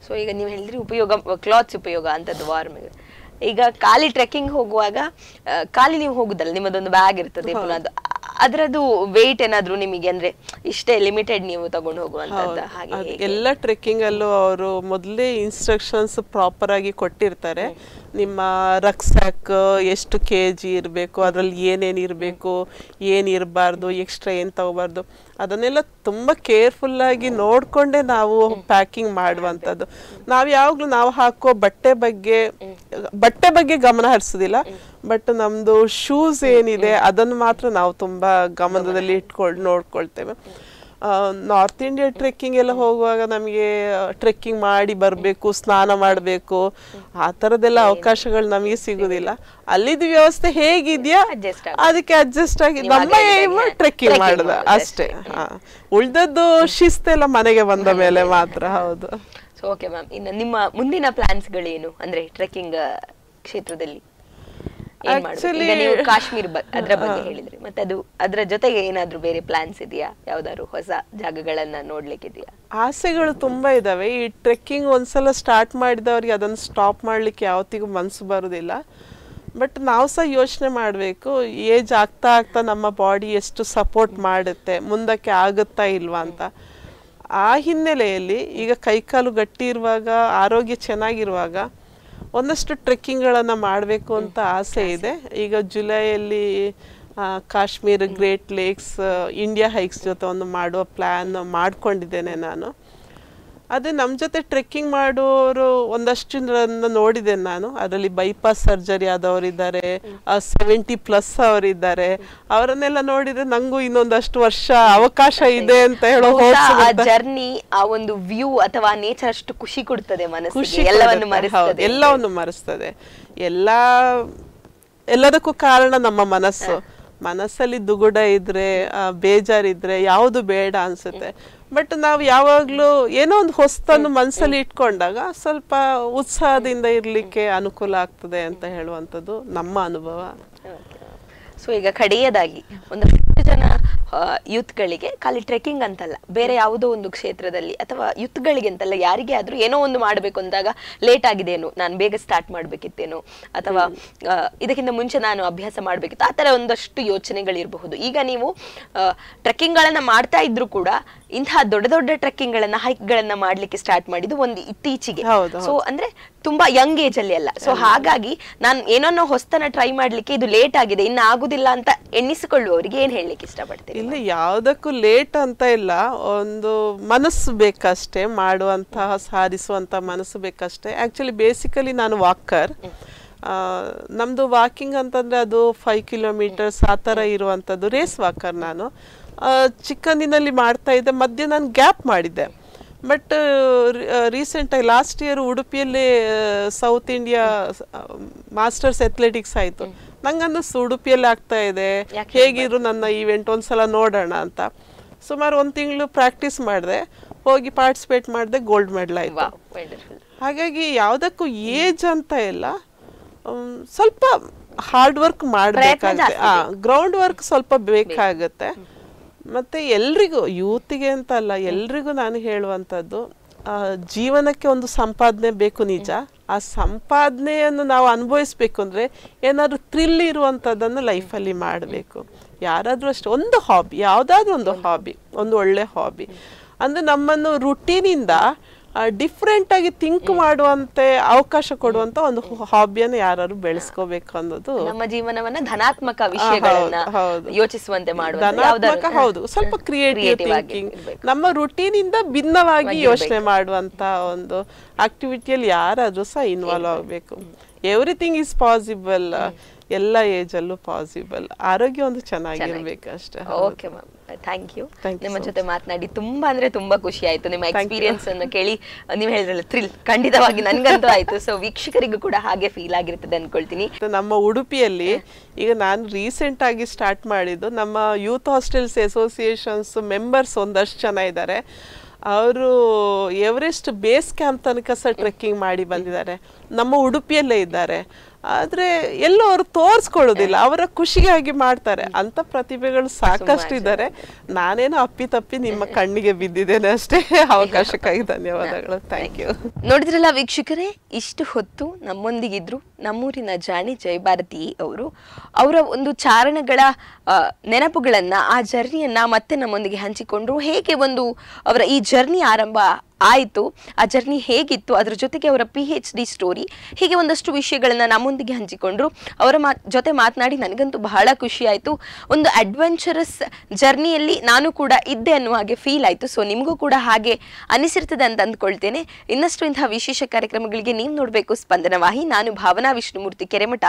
ಸೊ ಈಗ ನೀವು ಹೇಳಿದ್ರಿ ಉಪಯೋಗ ಕ್ಲಾತ್ಸ್ ಉಪಯೋಗ ಅಂತದ್ದು ವಾರ್ಮ್ ಈಗ ಖಾಲಿ ಟ್ರೆಕ್ಕಿಂಗ್ ಹೋಗುವಾಗ ಖಾಲಿ ನೀವು ಹೋಗುದಲ್ಲ ನಿಮ್ಮದೊಂದು ಬ್ಯಾಗ್ ಇರ್ತದೆ ಅದರದ್ದು ವೆಯ್ಟ್ ಏನಾದ್ರು ನಿಮಗೆ ಅಂದ್ರೆ ಇಷ್ಟೇ ಲಿಮಿಟೆಡ್ ನೀವು ತಗೊಂಡು ಹೋಗುವಂತ ಹಾಗೆ ಎಲ್ಲ ಟ್ರೆಕ್ಕಿಂಗ್ ಅಲ್ಲೂ ಅವರು ಮೊದಲೇ ಇನ್ಸ್ಟ್ರಕ್ಷನ್ಸ್ ಪ್ರಾಪರ್ ಆಗಿ ಕೊಟ್ಟಿರ್ತಾರೆ ನಿಮ್ಮ ರಕ್ಸಾಕ್ ಎಷ್ಟು ಕೆ ಜಿ ಇರಬೇಕು ಅದರಲ್ಲಿ ಏನೇನು ಇರಬೇಕು ಏನು ಎಕ್ಸ್ಟ್ರಾ ಏನು ತಗೋಬಾರ್ದು ಅದನ್ನೆಲ್ಲ ತುಂಬ ಆಗಿ ನೋಡಿಕೊಂಡೇ ನಾವು ಪ್ಯಾಕಿಂಗ್ ಮಾಡುವಂಥದ್ದು ನಾವು ಯಾವಾಗಲೂ ನಾವು ಹಾಕೋ ಬಟ್ಟೆ ಬಗ್ಗೆ ಬಟ್ಟೆ ಬಗ್ಗೆ ಗಮನ ಹರಿಸೋದಿಲ್ಲ ಬಟ್ ನಮ್ಮದು ಶೂಸ್ ಏನಿದೆ ಅದನ್ನು ಮಾತ್ರ ನಾವು ತುಂಬ ಗಮನದಲ್ಲಿ ಇಟ್ಕೊಂಡು ನೋಡ್ಕೊಳ್ತೇವೆ ನಾರ್ತ್ ಇಂಡಿಯಾ ಟ್ರೆಕ್ಕಿಂಗ್ ಎಲ್ಲ ಹೋಗುವಾಗ ನಮಗೆ ಟ್ರೆಕ್ಕಿಂಗ್ ಮಾಡಿ ಬರಬೇಕು ಸ್ನಾನ ಮಾಡಬೇಕು ಆ ಥರದ್ದೆಲ್ಲ ಅವಕಾಶಗಳು ನಮಗೆ ಸಿಗೋದಿಲ್ಲ ಅಲ್ಲಿದ್ದು ವ್ಯವಸ್ಥೆ ಹೇಗಿದೆಯಾ ಅದಕ್ಕೆ ಅಡ್ಜಸ್ಟ್ ಆಗಿ ನಮ್ಮ ಏನು ಟ್ರೆಕ್ಕಿಂಗ್ ಮಾಡೋದು ಅಷ್ಟೇ ಹಾಂ ಉಳ್ದದ್ದು ಶಿಸ್ತೆಲ್ಲ ಮನೆಗೆ ಬಂದ ಮೇಲೆ ಮಾತ್ರ ಹೌದು ಓಕೆ ಮ್ಯಾಮ್ ಇನ್ನು ನಿಮ್ಮ ಮುಂದಿನ ಪ್ಲಾನ್ಸ್ಗಳೇನು ಅಂದರೆ ಟ್ರೆಕ್ಕಿಂಗ್ ಕ್ಷೇತ್ರದಲ್ಲಿ ನೀವು ಕಾಶ್ಮೀರ್ ಅದರ ಬಗ್ಗೆ ಹೇಳಿದ್ರಿ ಮತ್ತೆ ಅದು ಅದ್ರ ಜೊತೆಗೆ ಏನಾದರೂ ಬೇರೆ ಪ್ಲಾನ್ಸ್ ಇದೆಯಾ ಯಾವ್ದಾದ್ರು ಹೊಸ ಜಾಗಗಳನ್ನ ನೋಡ್ಲಿಕ್ಕೆ ಇದೆಯಾ ಆಸೆಗಳು ತುಂಬಾ ಇದಾವೆ ಈ ಟ್ರೆಕ್ಕಿಂಗ್ ಒಂದ್ಸಲ ಸ್ಟಾರ್ಟ್ ಮಾಡಿದವ್ರಿಗೆ ಅದನ್ನ ಸ್ಟಾಪ್ ಮಾಡ್ಲಿಕ್ಕೆ ಯಾವತ್ತಿಗೂ ಮನ್ಸು ಬರುದಿಲ್ಲ ಬಟ್ ನಾವು ಸಹ ಯೋಚನೆ ಮಾಡಬೇಕು ಏಜ್ ಆಗ್ತಾ ಆಗ್ತಾ ನಮ್ಮ ಬಾಡಿ ಎಷ್ಟು ಸಪೋರ್ಟ್ ಮಾಡುತ್ತೆ ಮುಂದಕ್ಕೆ ಆಗುತ್ತಾ ಇಲ್ವಾ ಅಂತ ಆ ಹಿನ್ನೆಲೆಯಲ್ಲಿ ಈಗ ಕೈಕಾಲು ಗಟ್ಟಿ ಇರುವಾಗ ಆರೋಗ್ಯ ಚೆನ್ನಾಗಿರುವಾಗ ಒಂದಷ್ಟು ಟ್ರೆಕ್ಕಿಂಗ್ಗಳನ್ನು ಮಾಡಬೇಕು ಅಂತ ಆಸೆ ಇದೆ ಈಗ ಜುಲೈಯಲ್ಲಿ Kashmir great lakes India hikes ಜೊತೆ ಒಂದು ಮಾಡುವ ಪ್ಲ್ಯಾನ್ ಮಾಡಿಕೊಂಡಿದ್ದೇನೆ ನಾನು ಅದೇ ನಮ್ಮ ಜೊತೆ ಟ್ರೆಕ್ಕಿಂಗ್ ಮಾಡೋರು ಒಂದಷ್ಟು ಜನರನ್ನು ನೋಡಿದೆ ನಾನು ಅದರಲ್ಲಿ ಬೈಪಾಸ್ ಸರ್ಜರಿ ಆದವರಿದ್ದಾರೆ ಸೆವೆಂಟಿ ಪ್ಲಸ್ ಅವರಿದ್ದಾರೆ ಅವರನ್ನೆಲ್ಲ ನೋಡಿದ್ರೆ ನಂಗೂ ಇನ್ನೊಂದಷ್ಟು ವರ್ಷ ಅವಕಾಶ ಇದೆ ಅಂತ ಹೇಳೋ ಜರ್ನಿ ಆ ಒಂದು ವ್ಯೂ ಅಥವಾ ನೇಚರ್ ಅಷ್ಟು ಖುಷಿ ಕೊಡ್ತದೆ ಖುಷಿ ಎಲ್ಲವನ್ನು ಮರೆಸ್ತದೆ ಎಲ್ಲ ಎಲ್ಲದಕ್ಕೂ ಕಾರಣ ನಮ್ಮ ಮನಸ್ಸು ಮನಸ್ಸಲ್ಲಿ ದುಗುಡ ಇದ್ರೆ ಬೇಜಾರಿದ್ರೆ ಯಾವುದು ಬೇಡ ಅನ್ಸುತ್ತೆ ಬಟ್ ನಾವು ಯಾವಾಗಲೂ ಏನೋ ಒಂದು ಹೊಸ್ತನ್ನು ಮನಸ್ಸಲ್ಲಿ ಇಟ್ಕೊಂಡಾಗ ಸ್ವಲ್ಪ ಉತ್ಸಾಹದಿಂದ ಇರಲಿಕ್ಕೆ ಅನುಕೂಲ ಆಗ್ತದೆ ಅಂತ ಹೇಳುವಂಥದ್ದು ನಮ್ಮ ಅನುಭವ ಸೊ ಈಗ ಕಡೆಯದಾಗಿ ಒಂದು ಜನ ಯೂತ್ ಗಳಿಗೆ ಖಾಲಿ ಟ್ರೆಕ್ಕಿಂಗ್ ಅಂತಲ್ಲ ಬೇರೆ ಯಾವುದೋ ಒಂದು ಕ್ಷೇತ್ರದಲ್ಲಿ ಅಥವಾ ಯೂತ್ಗಳಿಗೆ ಅಂತಲ್ಲ ಯಾರಿಗೆ ಆದ್ರೂ ಏನೋ ಒಂದು ಮಾಡಬೇಕು ಅಂದಾಗ ಲೇಟ್ ಆಗಿದೇನು ನಾನು ಬೇಗ ಸ್ಟಾರ್ಟ್ ಮಾಡಬೇಕಿತ್ತೇನು ಅಥವಾ ಇದಕ್ಕಿಂತ ಮುಂಚೆ ನಾನು ಅಭ್ಯಾಸ ಮಾಡಬೇಕಿತ್ತು ಆ ಥರ ಒಂದಷ್ಟು ಇರಬಹುದು ಈಗ ನೀವು ಗಳನ್ನ ಮಾಡ್ತಾ ಇದ್ರು ಕೂಡ ಇಂತಹ ದೊಡ್ಡ ದೊಡ್ಡ ಹೈಕ್ ಗಳನ್ನ ಮಾಡ್ಲಿಕ್ಕೆ ಸ್ಟಾರ್ಟ್ ಮಾಡಿದ್ದು ಒಂದು ಇತ್ತೀಚೆಗೆ ಸೊ ಅಂದ್ರೆ ತುಂಬಾ ಯಂಗ್ ಏಜ್ ಅಲ್ಲಿ ಅಲ್ಲ ಸೊ ಹಾಗಾಗಿ ನಾನು ಏನೋ ಹೊಸ್ತನ ಟ್ರೈ ಮಾಡ್ಲಿಕ್ಕೆ ಇದು ಲೇಟ್ ಆಗಿದೆ ಇನ್ನು ಆಗುದಿಲ್ಲ ಅಂತ ಎಣ್ಣಿಸಿಕೊಳ್ಳುವವರಿಗೆ ಏನು ಹೇಳಲಿಕ್ಕೆ ಇಷ್ಟಪಡ್ತೀನಿ ಇಲ್ಲಿ ಯಾವುದಕ್ಕೂ ಲೇಟ್ ಅಂತ ಇಲ್ಲ ಒಂದು ಮನಸ್ಸು ಬೇಕಷ್ಟೇ ಮಾಡುವಂತಹ ಸಾಧಿಸುವಂಥ ಮನಸ್ಸು ಬೇಕಷ್ಟೇ ಆ್ಯಕ್ಚುಲಿ ಬೇಸಿಕಲಿ ನಾನು ವಾಕರ್ ನಮ್ಮದು ವಾಕಿಂಗ್ ಅಂತಂದರೆ ಅದು ಫೈವ್ ಕಿಲೋಮೀಟರ್ಸ್ ಆ ಥರ ಇರುವಂಥದ್ದು ರೇಸ್ ವಾಕರ್ ನಾನು ಚಿಕ್ಕಂದಿನಲ್ಲಿ ಮಾಡ್ತಾ ಇದ್ದೆ ಮಧ್ಯೆ ನಾನು ಗ್ಯಾಪ್ ಮಾಡಿದ್ದೆ ಬಟ್ ರೀಸೆಂಟಾಗಿ ಲಾಸ್ಟ್ ಇಯರ್ ಉಡುಪಿಯಲ್ಲಿ ಸೌತ್ ಇಂಡಿಯಾ ಮಾಸ್ಟರ್ಸ್ ಅಥ್ಲೆಟಿಕ್ಸ್ ಆಯಿತು ನಂಗನ್ನಿಸ್ತು ಉಡುಪಿಯಲ್ಲಿ ಆಗ್ತಾ ಇದೆ ಹೇಗಿದ್ರು ನನ್ನ ಈವೆಂಟ್ ಒಂದ್ಸಲ ನೋಡೋಣ ಅಂತ ಸುಮಾರು ಒಂದು ತಿಂಗಳು ಪ್ರಾಕ್ಟೀಸ್ ಮಾಡಿದೆ ಹೋಗಿ ಪಾರ್ಟಿಸಿಪೇಟ್ ಮಾಡಿದೆ ಗೋಲ್ಡ್ ಮೆಡಲ್ ಆಯ್ತು ಹಾಗಾಗಿ ಯಾವುದಕ್ಕೂ ಏಜ್ ಅಂತ ಇಲ್ಲ ಸ್ವಲ್ಪ ಹಾರ್ಡ್ ವರ್ಕ್ ಮಾಡಬೇಕಾಗುತ್ತೆ ಗ್ರೌಂಡ್ ವರ್ಕ್ ಸ್ವಲ್ಪ ಬೇಕಾಗುತ್ತೆ ಮತ್ತೆ ಎಲ್ರಿಗೂ ಯೂತ್ಗೆ ಅಂತ ಅಲ್ಲ ಎಲ್ರಿಗೂ ನಾನು ಹೇಳುವಂಥದ್ದು ಜೀವನಕ್ಕೆ ಒಂದು ಸಂಪಾದನೆ ಬೇಕು ನಿಜ ಆ ಸಂಪಾದನೆಯನ್ನು ನಾವು ಅನುಭವಿಸ್ಬೇಕು ಅಂದರೆ ಏನಾದರೂ ಥ್ರಿಲ್ ಇರುವಂಥದ್ದನ್ನು ಲೈಫಲ್ಲಿ ಮಾಡಬೇಕು ಯಾರಾದರೂ ಅಷ್ಟೇ ಒಂದು ಹಾಬಿ ಯಾವುದಾದ್ರೂ ಒಂದು ಹಾಬಿ ಒಂದು ಒಳ್ಳೆ ಹಾಬಿ ಅಂದರೆ ನಮ್ಮನ್ನು ರುಟೀನಿಂದ ಆಗಿ ಥಿಂಕ್ ಮಾಡುವಂತೆ ಅವಕಾಶ ಕೊಡುವಂತ ಒಂದು ಹಾಬಿಯನ್ನು ಯಾರು ಬೆಳೆಸ್ಕೋಬೇಕು ಅನ್ನೋದು ನಮ್ಮ ಜೀವನವನ್ನ ಧನಾತ್ಮಕ ಯೋಚಿಸುವಂತೆ ಧನಾತ್ಮಕ ಹೌದು ಸ್ವಲ್ಪ ಕ್ರಿಯೇಟಿವ್ ಥಿಂಕಿಂಗ್ ನಮ್ಮ ರುಟೀನ್ ಇಂದ ಭಿನ್ನವಾಗಿ ಯೋಚನೆ ಮಾಡುವಂತ ಒಂದು ಆಕ್ಟಿವಿಟಿಯಲ್ಲಿ ಯಾರಾದ್ರೂ ಸಹ ಇನ್ವಾಲ್ವ್ ಆಗಬೇಕು ಎವ್ರಿಥಿಂಗ್ ಇಸ್ ಪಾಸಿಬಲ್ ಎಲ್ಲ ಏಜ್ ಏಜಲ್ಲೂ ಪಾಸಿಬಲ್ ಆರೋಗ್ಯ ಒಂದು ಚೆನ್ನಾಗಿರ್ಬೇಕಷ್ಟೇ ಓಕೆ ಮ್ಯಾಮ್ ಥ್ಯಾಂಕ್ ಯು ನಿಮ್ಮ ಜೊತೆ ಮಾತನಾಡಿ ತುಂಬಾ ಅಂದ್ರೆ ತುಂಬಾ ಖುಷಿ ಆಯ್ತು ನಿಮ್ಮ ಎಕ್ಸ್ಪೀರಿಯನ್ಸ್ ಅನ್ನು ಕೇಳಿ ನೀವು ಹೇಳಿದ್ರಲ್ಲ ಥ್ರಿಲ್ ಖಂಡಿತವಾಗಿ ನನ್ಗಂತೂ ಆಯ್ತು ಸೊ ವೀಕ್ಷಕರಿಗೂ ಕೂಡ ಹಾಗೆ ಫೀಲ್ ಆಗಿರ್ತದೆ ಅನ್ಕೊಳ್ತೀನಿ ನಮ್ಮ ಉಡುಪಿಯಲ್ಲಿ ಈಗ ನಾನು ರೀಸೆಂಟ್ ಆಗಿ ಸ್ಟಾರ್ಟ್ ಮಾಡಿದ್ದು ನಮ್ಮ ಯೂತ್ ಹಾಸ್ಟೆಲ್ಸ್ ಅಸೋಸಿಯೇಷನ್ಸ್ ಮೆಂಬರ್ಸ್ ಒಂದಷ್ಟು ಜನ ಇದ್ದಾರೆ ಅವರು ಎವರೆಸ್ಟ್ ಬೇಸ್ ಕ್ಯಾಂಪ್ ತನಕ ಸಹ ಟ್ರೆಕ್ಕಿಂಗ್ ಮಾಡಿ ಬಂದಿದ್ದಾರೆ ನಮ್ಮ ಉಡುಪಿಯಲ್ಲೇ ಇದ್ದಾರೆ ಆದರೆ ಎಲ್ಲೂ ಅವರು ತೋರಿಸ್ಕೊಳ್ಳೋದಿಲ್ಲ ಅವರ ಖುಷಿಗಾಗಿ ಮಾಡ್ತಾರೆ ಅಂತ ಪ್ರತಿಭೆಗಳು ಸಾಕಷ್ಟು ಇದ್ದಾರೆ ನಾನೇನು ಅಪ್ಪಿ ತಪ್ಪಿ ನಿಮ್ಮ ಕಣ್ಣಿಗೆ ಬಿದ್ದಿದ್ದೇನೆ ಅಷ್ಟೇ ಅವಕಾಶಕ್ಕಾಗಿ ಧನ್ಯವಾದಗಳು ಥ್ಯಾಂಕ್ ಯು ನೋಡಿದ್ರಲ್ಲ ವೀಕ್ಷಕರೇ ಇಷ್ಟು ಹೊತ್ತು ನಮ್ಮೊಂದಿಗಿದ್ರು ನಮ್ಮೂರಿನ ಜಾಣಿ ಜಯಭಾರತಿ ಅವರು ಅವರ ಒಂದು ಚಾರಣಗಳ ನೆನಪುಗಳನ್ನು ಆ ಜರ್ನಿಯನ್ನ ಮತ್ತೆ ನಮ್ಮೊಂದಿಗೆ ಹಂಚಿಕೊಂಡ್ರು ಹೇಗೆ ಒಂದು ಅವರ ಈ ಜರ್ನಿ ಆರಂಭ ಆಯಿತು ಆ ಜರ್ನಿ ಹೇಗಿತ್ತು ಅದರ ಜೊತೆಗೆ ಅವರ ಪಿ ಹೆಚ್ ಡಿ ಸ್ಟೋರಿ ಹೀಗೆ ಒಂದಷ್ಟು ವಿಷಯಗಳನ್ನು ನಮ್ಮೊಂದಿಗೆ ಹಂಚಿಕೊಂಡ್ರು ಅವರ ಮಾ ಜೊತೆ ಮಾತನಾಡಿ ನನಗಂತೂ ಬಹಳ ಖುಷಿ ಆಯಿತು ಒಂದು ಅಡ್ವೆಂಚರಸ್ ಜರ್ನಿಯಲ್ಲಿ ನಾನು ಕೂಡ ಇದ್ದೆ ಅನ್ನುವ ಹಾಗೆ ಫೀಲ್ ಆಯಿತು ಸೊ ನಿಮಗೂ ಕೂಡ ಹಾಗೆ ಅನಿಸಿರ್ತದೆ ಅಂತ ಅಂದ್ಕೊಳ್ತೇನೆ ಇನ್ನಷ್ಟು ಇಂತಹ ವಿಶೇಷ ಕಾರ್ಯಕ್ರಮಗಳಿಗೆ ನೀವು ನೋಡಬೇಕು ಸ್ಪಂದನವಾಹಿ ನಾನು ಭಾವನಾ ವಿಷ್ಣುಮೂರ್ತಿ ಕೆರೆಮಠ